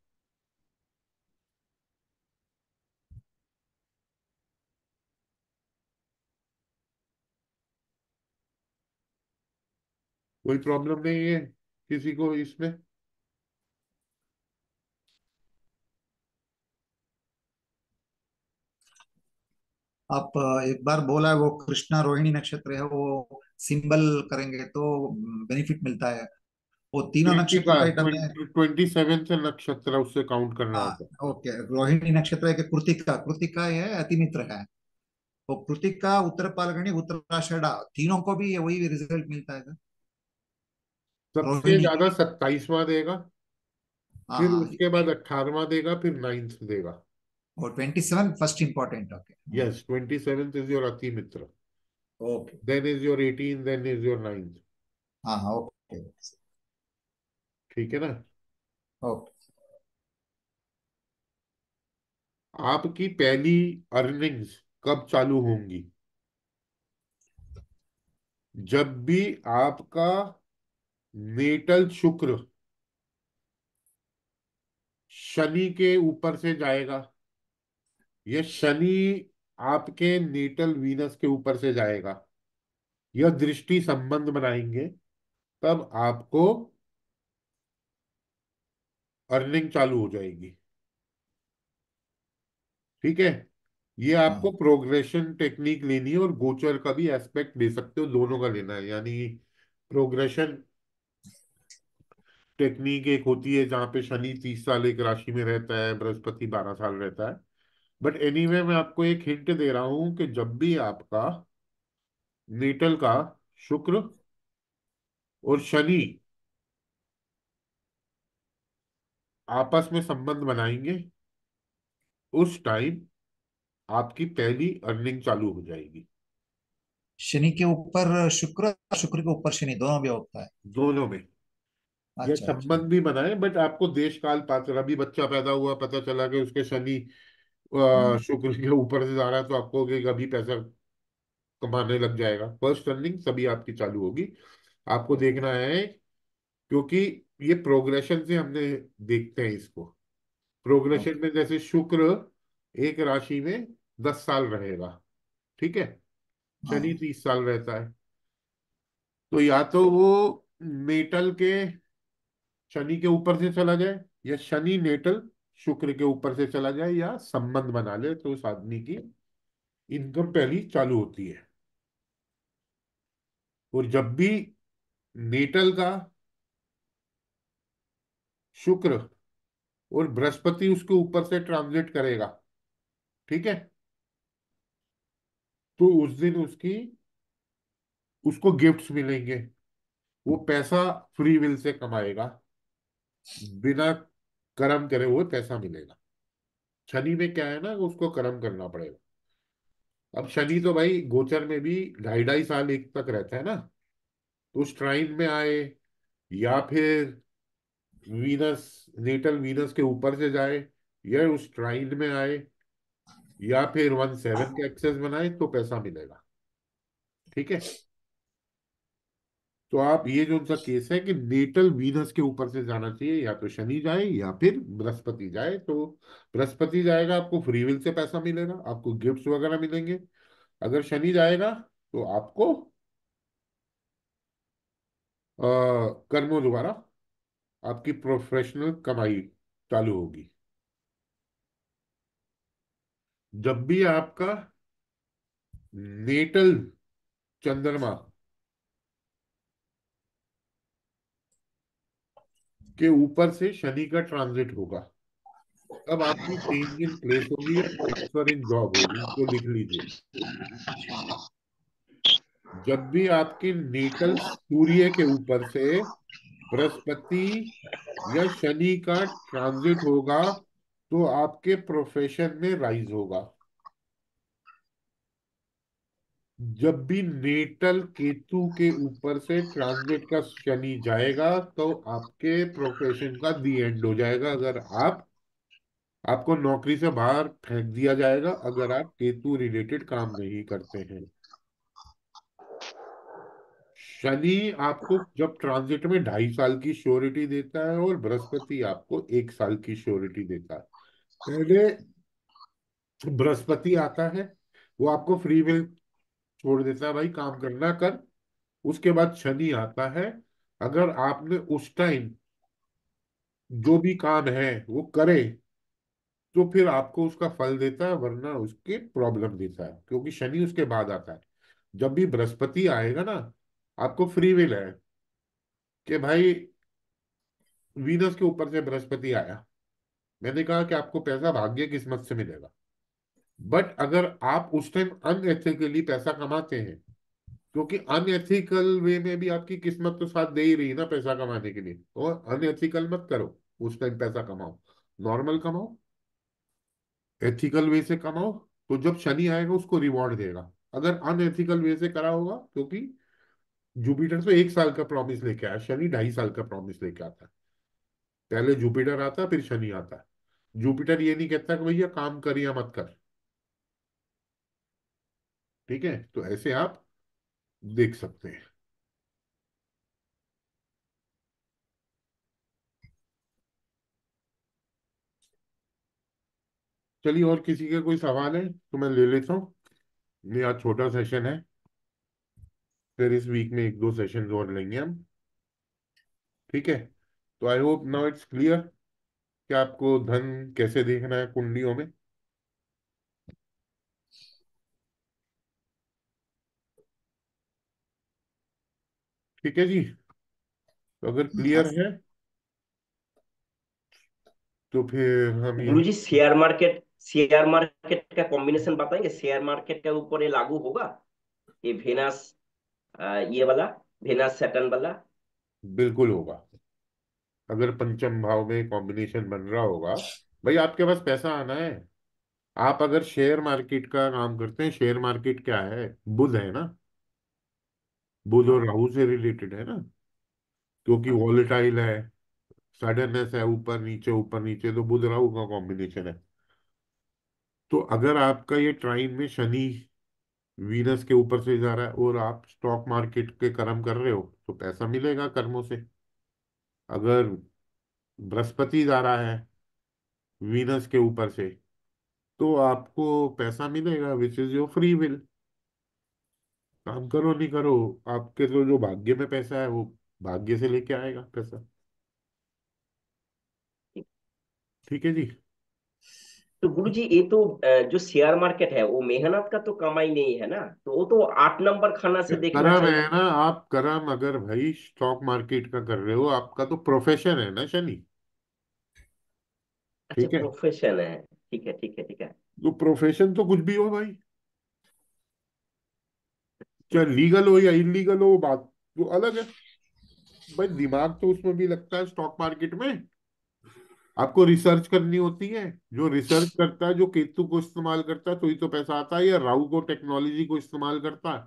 कोई प्रॉब्लम नहीं है किसी को इसमें आप एक बार बोला है वो कृष्णा रोहिणी नक्षत्र है वो सिंबल करेंगे तो बेनिफिट मिलता है वो तीनों नक्षत्र हाँ, ट्वेंटी सेवन नक्षत्र उससे काउंट करना हाँ, होगा ओके रोहिणी नक्षत्र है कृतिका कृतिका है अतिमित्र है वो कृतिका उत्तर पालगणी उत्तराषा तीनों को भी वही रिजल्ट मिलता है सबसे ज्यादा सत्ताईसवा देगा फिर हाँ। उसके बाद अठारवा देगा फिर नाइन्थ देगा Or 27th, first important. Okay. Yes, 27th is your Ati Mitra. Okay. Then is your 18th, then is your 9th. हाँ हाँ ओके ठीक है ना ओके आपकी पहली अर्निंग्स कब चालू होंगी जब भी आपका नेटल शुक्र शनि के ऊपर से जाएगा ये शनि आपके नेटल वीनस के ऊपर से जाएगा यह दृष्टि संबंध बनाएंगे तब आपको अर्निंग चालू हो जाएगी ठीक है ये हाँ। आपको प्रोग्रेशन टेक्निक लेनी है और गोचर का भी एस्पेक्ट ले सकते हो दोनों का लेना है यानी प्रोग्रेशन टेक्निक एक होती है जहां पे शनि तीस साल एक राशि में रहता है बृहस्पति बारह साल रहता है बट एनी anyway, मैं आपको एक हिंट दे रहा हूं कि जब भी आपका नेटल का शुक्र और शनि आपस में संबंध बनाएंगे उस टाइम आपकी पहली अर्निंग चालू हो जाएगी शनि के ऊपर शुक्र शुक्र के ऊपर शनि दोनों में होता है दोनों में अच्छा, अच्छा, संबंध अच्छा। भी बनाए बट आपको देश काल पात्र अभी बच्चा पैदा हुआ पता चला कि उसके शनि हम्म। शुक्र के ऊपर से जा रहा है तो आपको कभी पैसा कमाने लग जाएगा फर्स्ट अर्निंग सभी आपकी चालू होगी आपको देखना है क्योंकि ये प्रोग्रेशन से हमने देखते हैं इसको प्रोग्रेशन में जैसे शुक्र एक राशि में दस साल रहेगा ठीक है शनि हाँ। तीस साल रहता है तो या तो वो मेटल के शनि के ऊपर से चला जाए या शनि नेटल शुक्र के ऊपर से चला जाए या संबंध बना ले तो उस आदमी की इनकम पहली चालू होती है और जब भी नेटल का शुक्र और बृहस्पति उसके ऊपर से ट्रांजिट करेगा ठीक है तो उस दिन उसकी उसको गिफ्ट्स मिलेंगे वो पैसा फ्री विल से कमाएगा बिना कर्म करे हुए पैसा मिलेगा शनि में क्या है ना उसको कर्म करना पड़ेगा अब शनि तो भाई गोचर में भी ढाई ढाई साल एक तक रहता है ना तो उस ट्राइन में आए या फिर वीनस नेटल वीनस के ऊपर से जाए या उस ट्राइन में आए या फिर वन सेवन के एक्सेस बनाए तो पैसा मिलेगा ठीक है तो आप ये जो उनका केस है कि नेटल वीनस के ऊपर से जाना चाहिए या तो शनि जाए या फिर बृहस्पति जाए तो बृहस्पति जाएगा आपको फ्री विल से पैसा मिलेगा आपको गिफ्ट वगैरह मिलेंगे अगर शनि जाएगा तो आपको कर्मों द्वारा आपकी प्रोफेशनल कमाई चालू होगी जब भी आपका नेटल चंद्रमा के ऊपर से शनि का ट्रांजिट होगा अब आपकी चेंज इन प्लेस होगी ट्रांसफर इन जॉब होगी इसको लिख लीजिए जब भी आपके नेटल सूर्य के ऊपर से बृहस्पति या शनि का ट्रांजिट होगा तो आपके प्रोफेशन में राइज होगा जब भी नेटल केतु के ऊपर से ट्रांसलेट का शनि जाएगा तो आपके प्रोफेशन का दी एंड हो जाएगा अगर आप आपको नौकरी से बाहर फेंक दिया जाएगा अगर आप केतु रिलेटेड काम नहीं करते हैं शनि आपको जब ट्रांजिट में ढाई साल की श्योरिटी देता है और बृहस्पति आपको एक साल की श्योरिटी देता है पहले बृहस्पति आता है वो आपको फ्री विल छोड़ देता है भाई काम करना कर उसके बाद शनि आता है अगर आपने उस टाइम जो भी काम है वो करे तो फिर आपको उसका फल देता है वरना उसके प्रॉब्लम देता है क्योंकि शनि उसके बाद आता है जब भी बृहस्पति आएगा ना आपको फ्री विल है कि भाई वीनस के ऊपर से बृहस्पति आया मैंने कहा कि आपको पैसा भाग्य किस्मत से मिलेगा बट अगर आप उस टाइम अनएथिकली पैसा कमाते हैं क्योंकि अनएथिकल वे में भी आपकी किस्मत तो साथ दे ही रही ना पैसा कमाने के लिए तो अनएथिकल मत करो उस टाइम पैसा कमाओ नॉर्मल कमाओ एथिकल वे से कमाओ तो जब शनि आएगा उसको रिवॉर्ड देगा अगर अनएथिकल वे से करा होगा क्योंकि जुपिटर तो एक साल का प्रॉमिस लेके आया शनि ढाई साल का प्रॉमिस लेके आता है पहले जुपिटर आता है फिर शनि आता है जुपिटर ये नहीं कहता कि भैया काम कर या मत कर ठीक है तो ऐसे आप देख सकते हैं चलिए और किसी के कोई सवाल है तो मैं ले लेता हूँ ये आज छोटा सेशन है फिर इस वीक में एक दो सेशन और लेंगे हम ठीक है तो I hope now it's clear कि आपको धन कैसे देखना है कुंडियों में ठीक है जी तो अगर क्लियर हाँ। है तो फिर हम Guru ji share market share market का कॉम्बिनेशन बताएंगे शेयर मार्केट के ऊपर ये लागू होगा ये भेनास ये वाला भेनास सेटन वाला बिल्कुल होगा अगर पंचम भाव में कॉम्बिनेशन बन रहा होगा भाई आपके पास पैसा आना है आप अगर शेयर मार्केट का काम करते हैं शेयर मार्केट क्या है बुध है ना बुध और राहु से रिलेटेड है ना क्योंकि हाँ। वॉलेटाइल है सडननेस है ऊपर नीचे ऊपर नीचे तो बुध राहु का कॉम्बिनेशन है तो अगर आपका ये ट्राइन में शनि वीनस के ऊपर से जा रहा है और आप स्टॉक मार्केट के कर्म कर रहे हो तो पैसा मिलेगा कर्मों से अगर बृहस्पति जा रहा है वीनस के ऊपर से तो आपको पैसा मिलेगा which is your free will काम करो नहीं करो आपके तो जो भाग्य में पैसा है वो भाग्य से लेके आएगा पैसा ठीक है जी तो गुरु जी ये तो जो शेयर मार्केट है वो मेहनत का तो कमाई नहीं है ना तो वो तो आठ नंबर खाना से देखना करम है ना आप करम अगर भाई स्टॉक मार्केट का कर रहे हो आपका तो प्रोफेशन है ना शनि अच्छा ठीक है प्रोफेशन है ठीक है ठीक है ठीक है तो प्रोफेशन तो कुछ भी हो भाई चाहे लीगल हो या इलीगल हो बात तो अलग है भाई दिमाग तो उसमें भी लगता है स्टॉक मार्केट में आपको रिसर्च करनी होती है जो रिसर्च करता है जो केतु को इस्तेमाल करता है तो ही तो पैसा आता है या राहु को टेक्नोलॉजी को इस्तेमाल करता है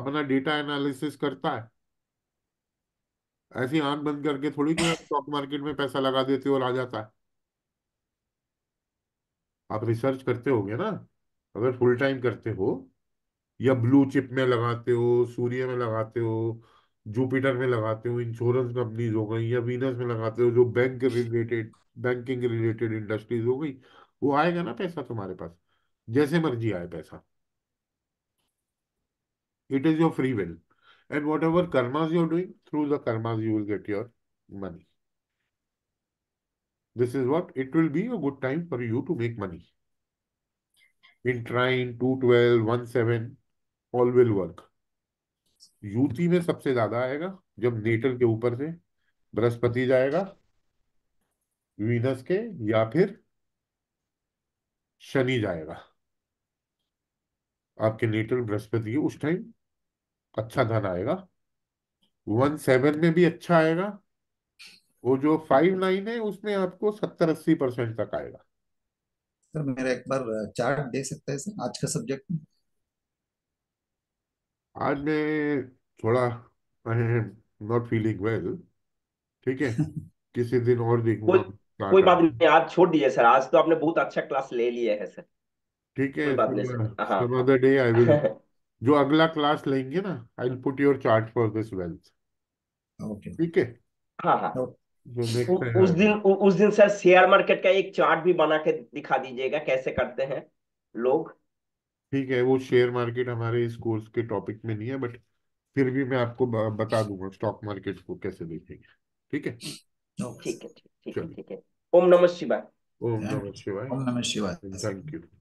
अपना डेटा एनालिसिस करता है ऐसी आंख बंद करके थोड़ी देर स्टॉक मार्केट में पैसा लगा देते हो और आ जाता है आप रिसर्च करते हो ना अगर फुल टाइम करते हो या ब्लू चिप में लगाते हो सूर्य में लगाते हो जुपिटर में लगाते हो इंश्योरेंस कंपनीज हो गई या वीनस में लगाते हो जो bank related banking related industries हो गई वो आएगा ना पैसा तुम्हारे पास जैसे मर्जी आए पैसा it is your free will and whatever karmas you're doing through the karmas you will get your money what it will be a good time for you to make money in trine two twelve one seven all will work यूपी में सबसे ज्यादा आएगा जब नेटल के ऊपर से बृहस्पति जाएगा वीनस के या फिर शनि जाएगा आपके नेटल बृहस्पति उस टाइम अच्छा धन आएगा वन सेवन में भी अच्छा आएगा वो जो फाइव नाइन है उसमें आपको सत्तर अस्सी परसेंट तक आएगा सर मेरा एक बार चार्ट दे सकते हैं सर आज का सब्जेक्ट आज मैं थोड़ा I am not feeling well ठीक है किसी दिन और देखूंगा कोई कोई बात नहीं आज छोड़ दीजिए सर आज तो आपने बहुत अच्छा क्लास ले लिया है सर ठीक है कोई बात नहीं सर हाँ some other day I will जो अगला क्लास लेंगे ना I will put your chart for this wealth okay ठीक है हाँ हाँ नेक्स्ट उ- उस दिन उ- उस दिन सर शेयर मार्केट का एक चार्ट भी बना के दिखा दीजिएगा कैसे करते हैं लोग ठीक है वो शेयर मार्केट हमारे इस कोर्स के टॉपिक में नहीं है बट फिर भी मैं आपको बता दूंगा स्टॉक मार्केट को कैसे देखेंगे ठीक है ठीक है ठीक है ओम नमः शिवाय ओम नमः शिवाय ओम नमः शिवाय थैंक यू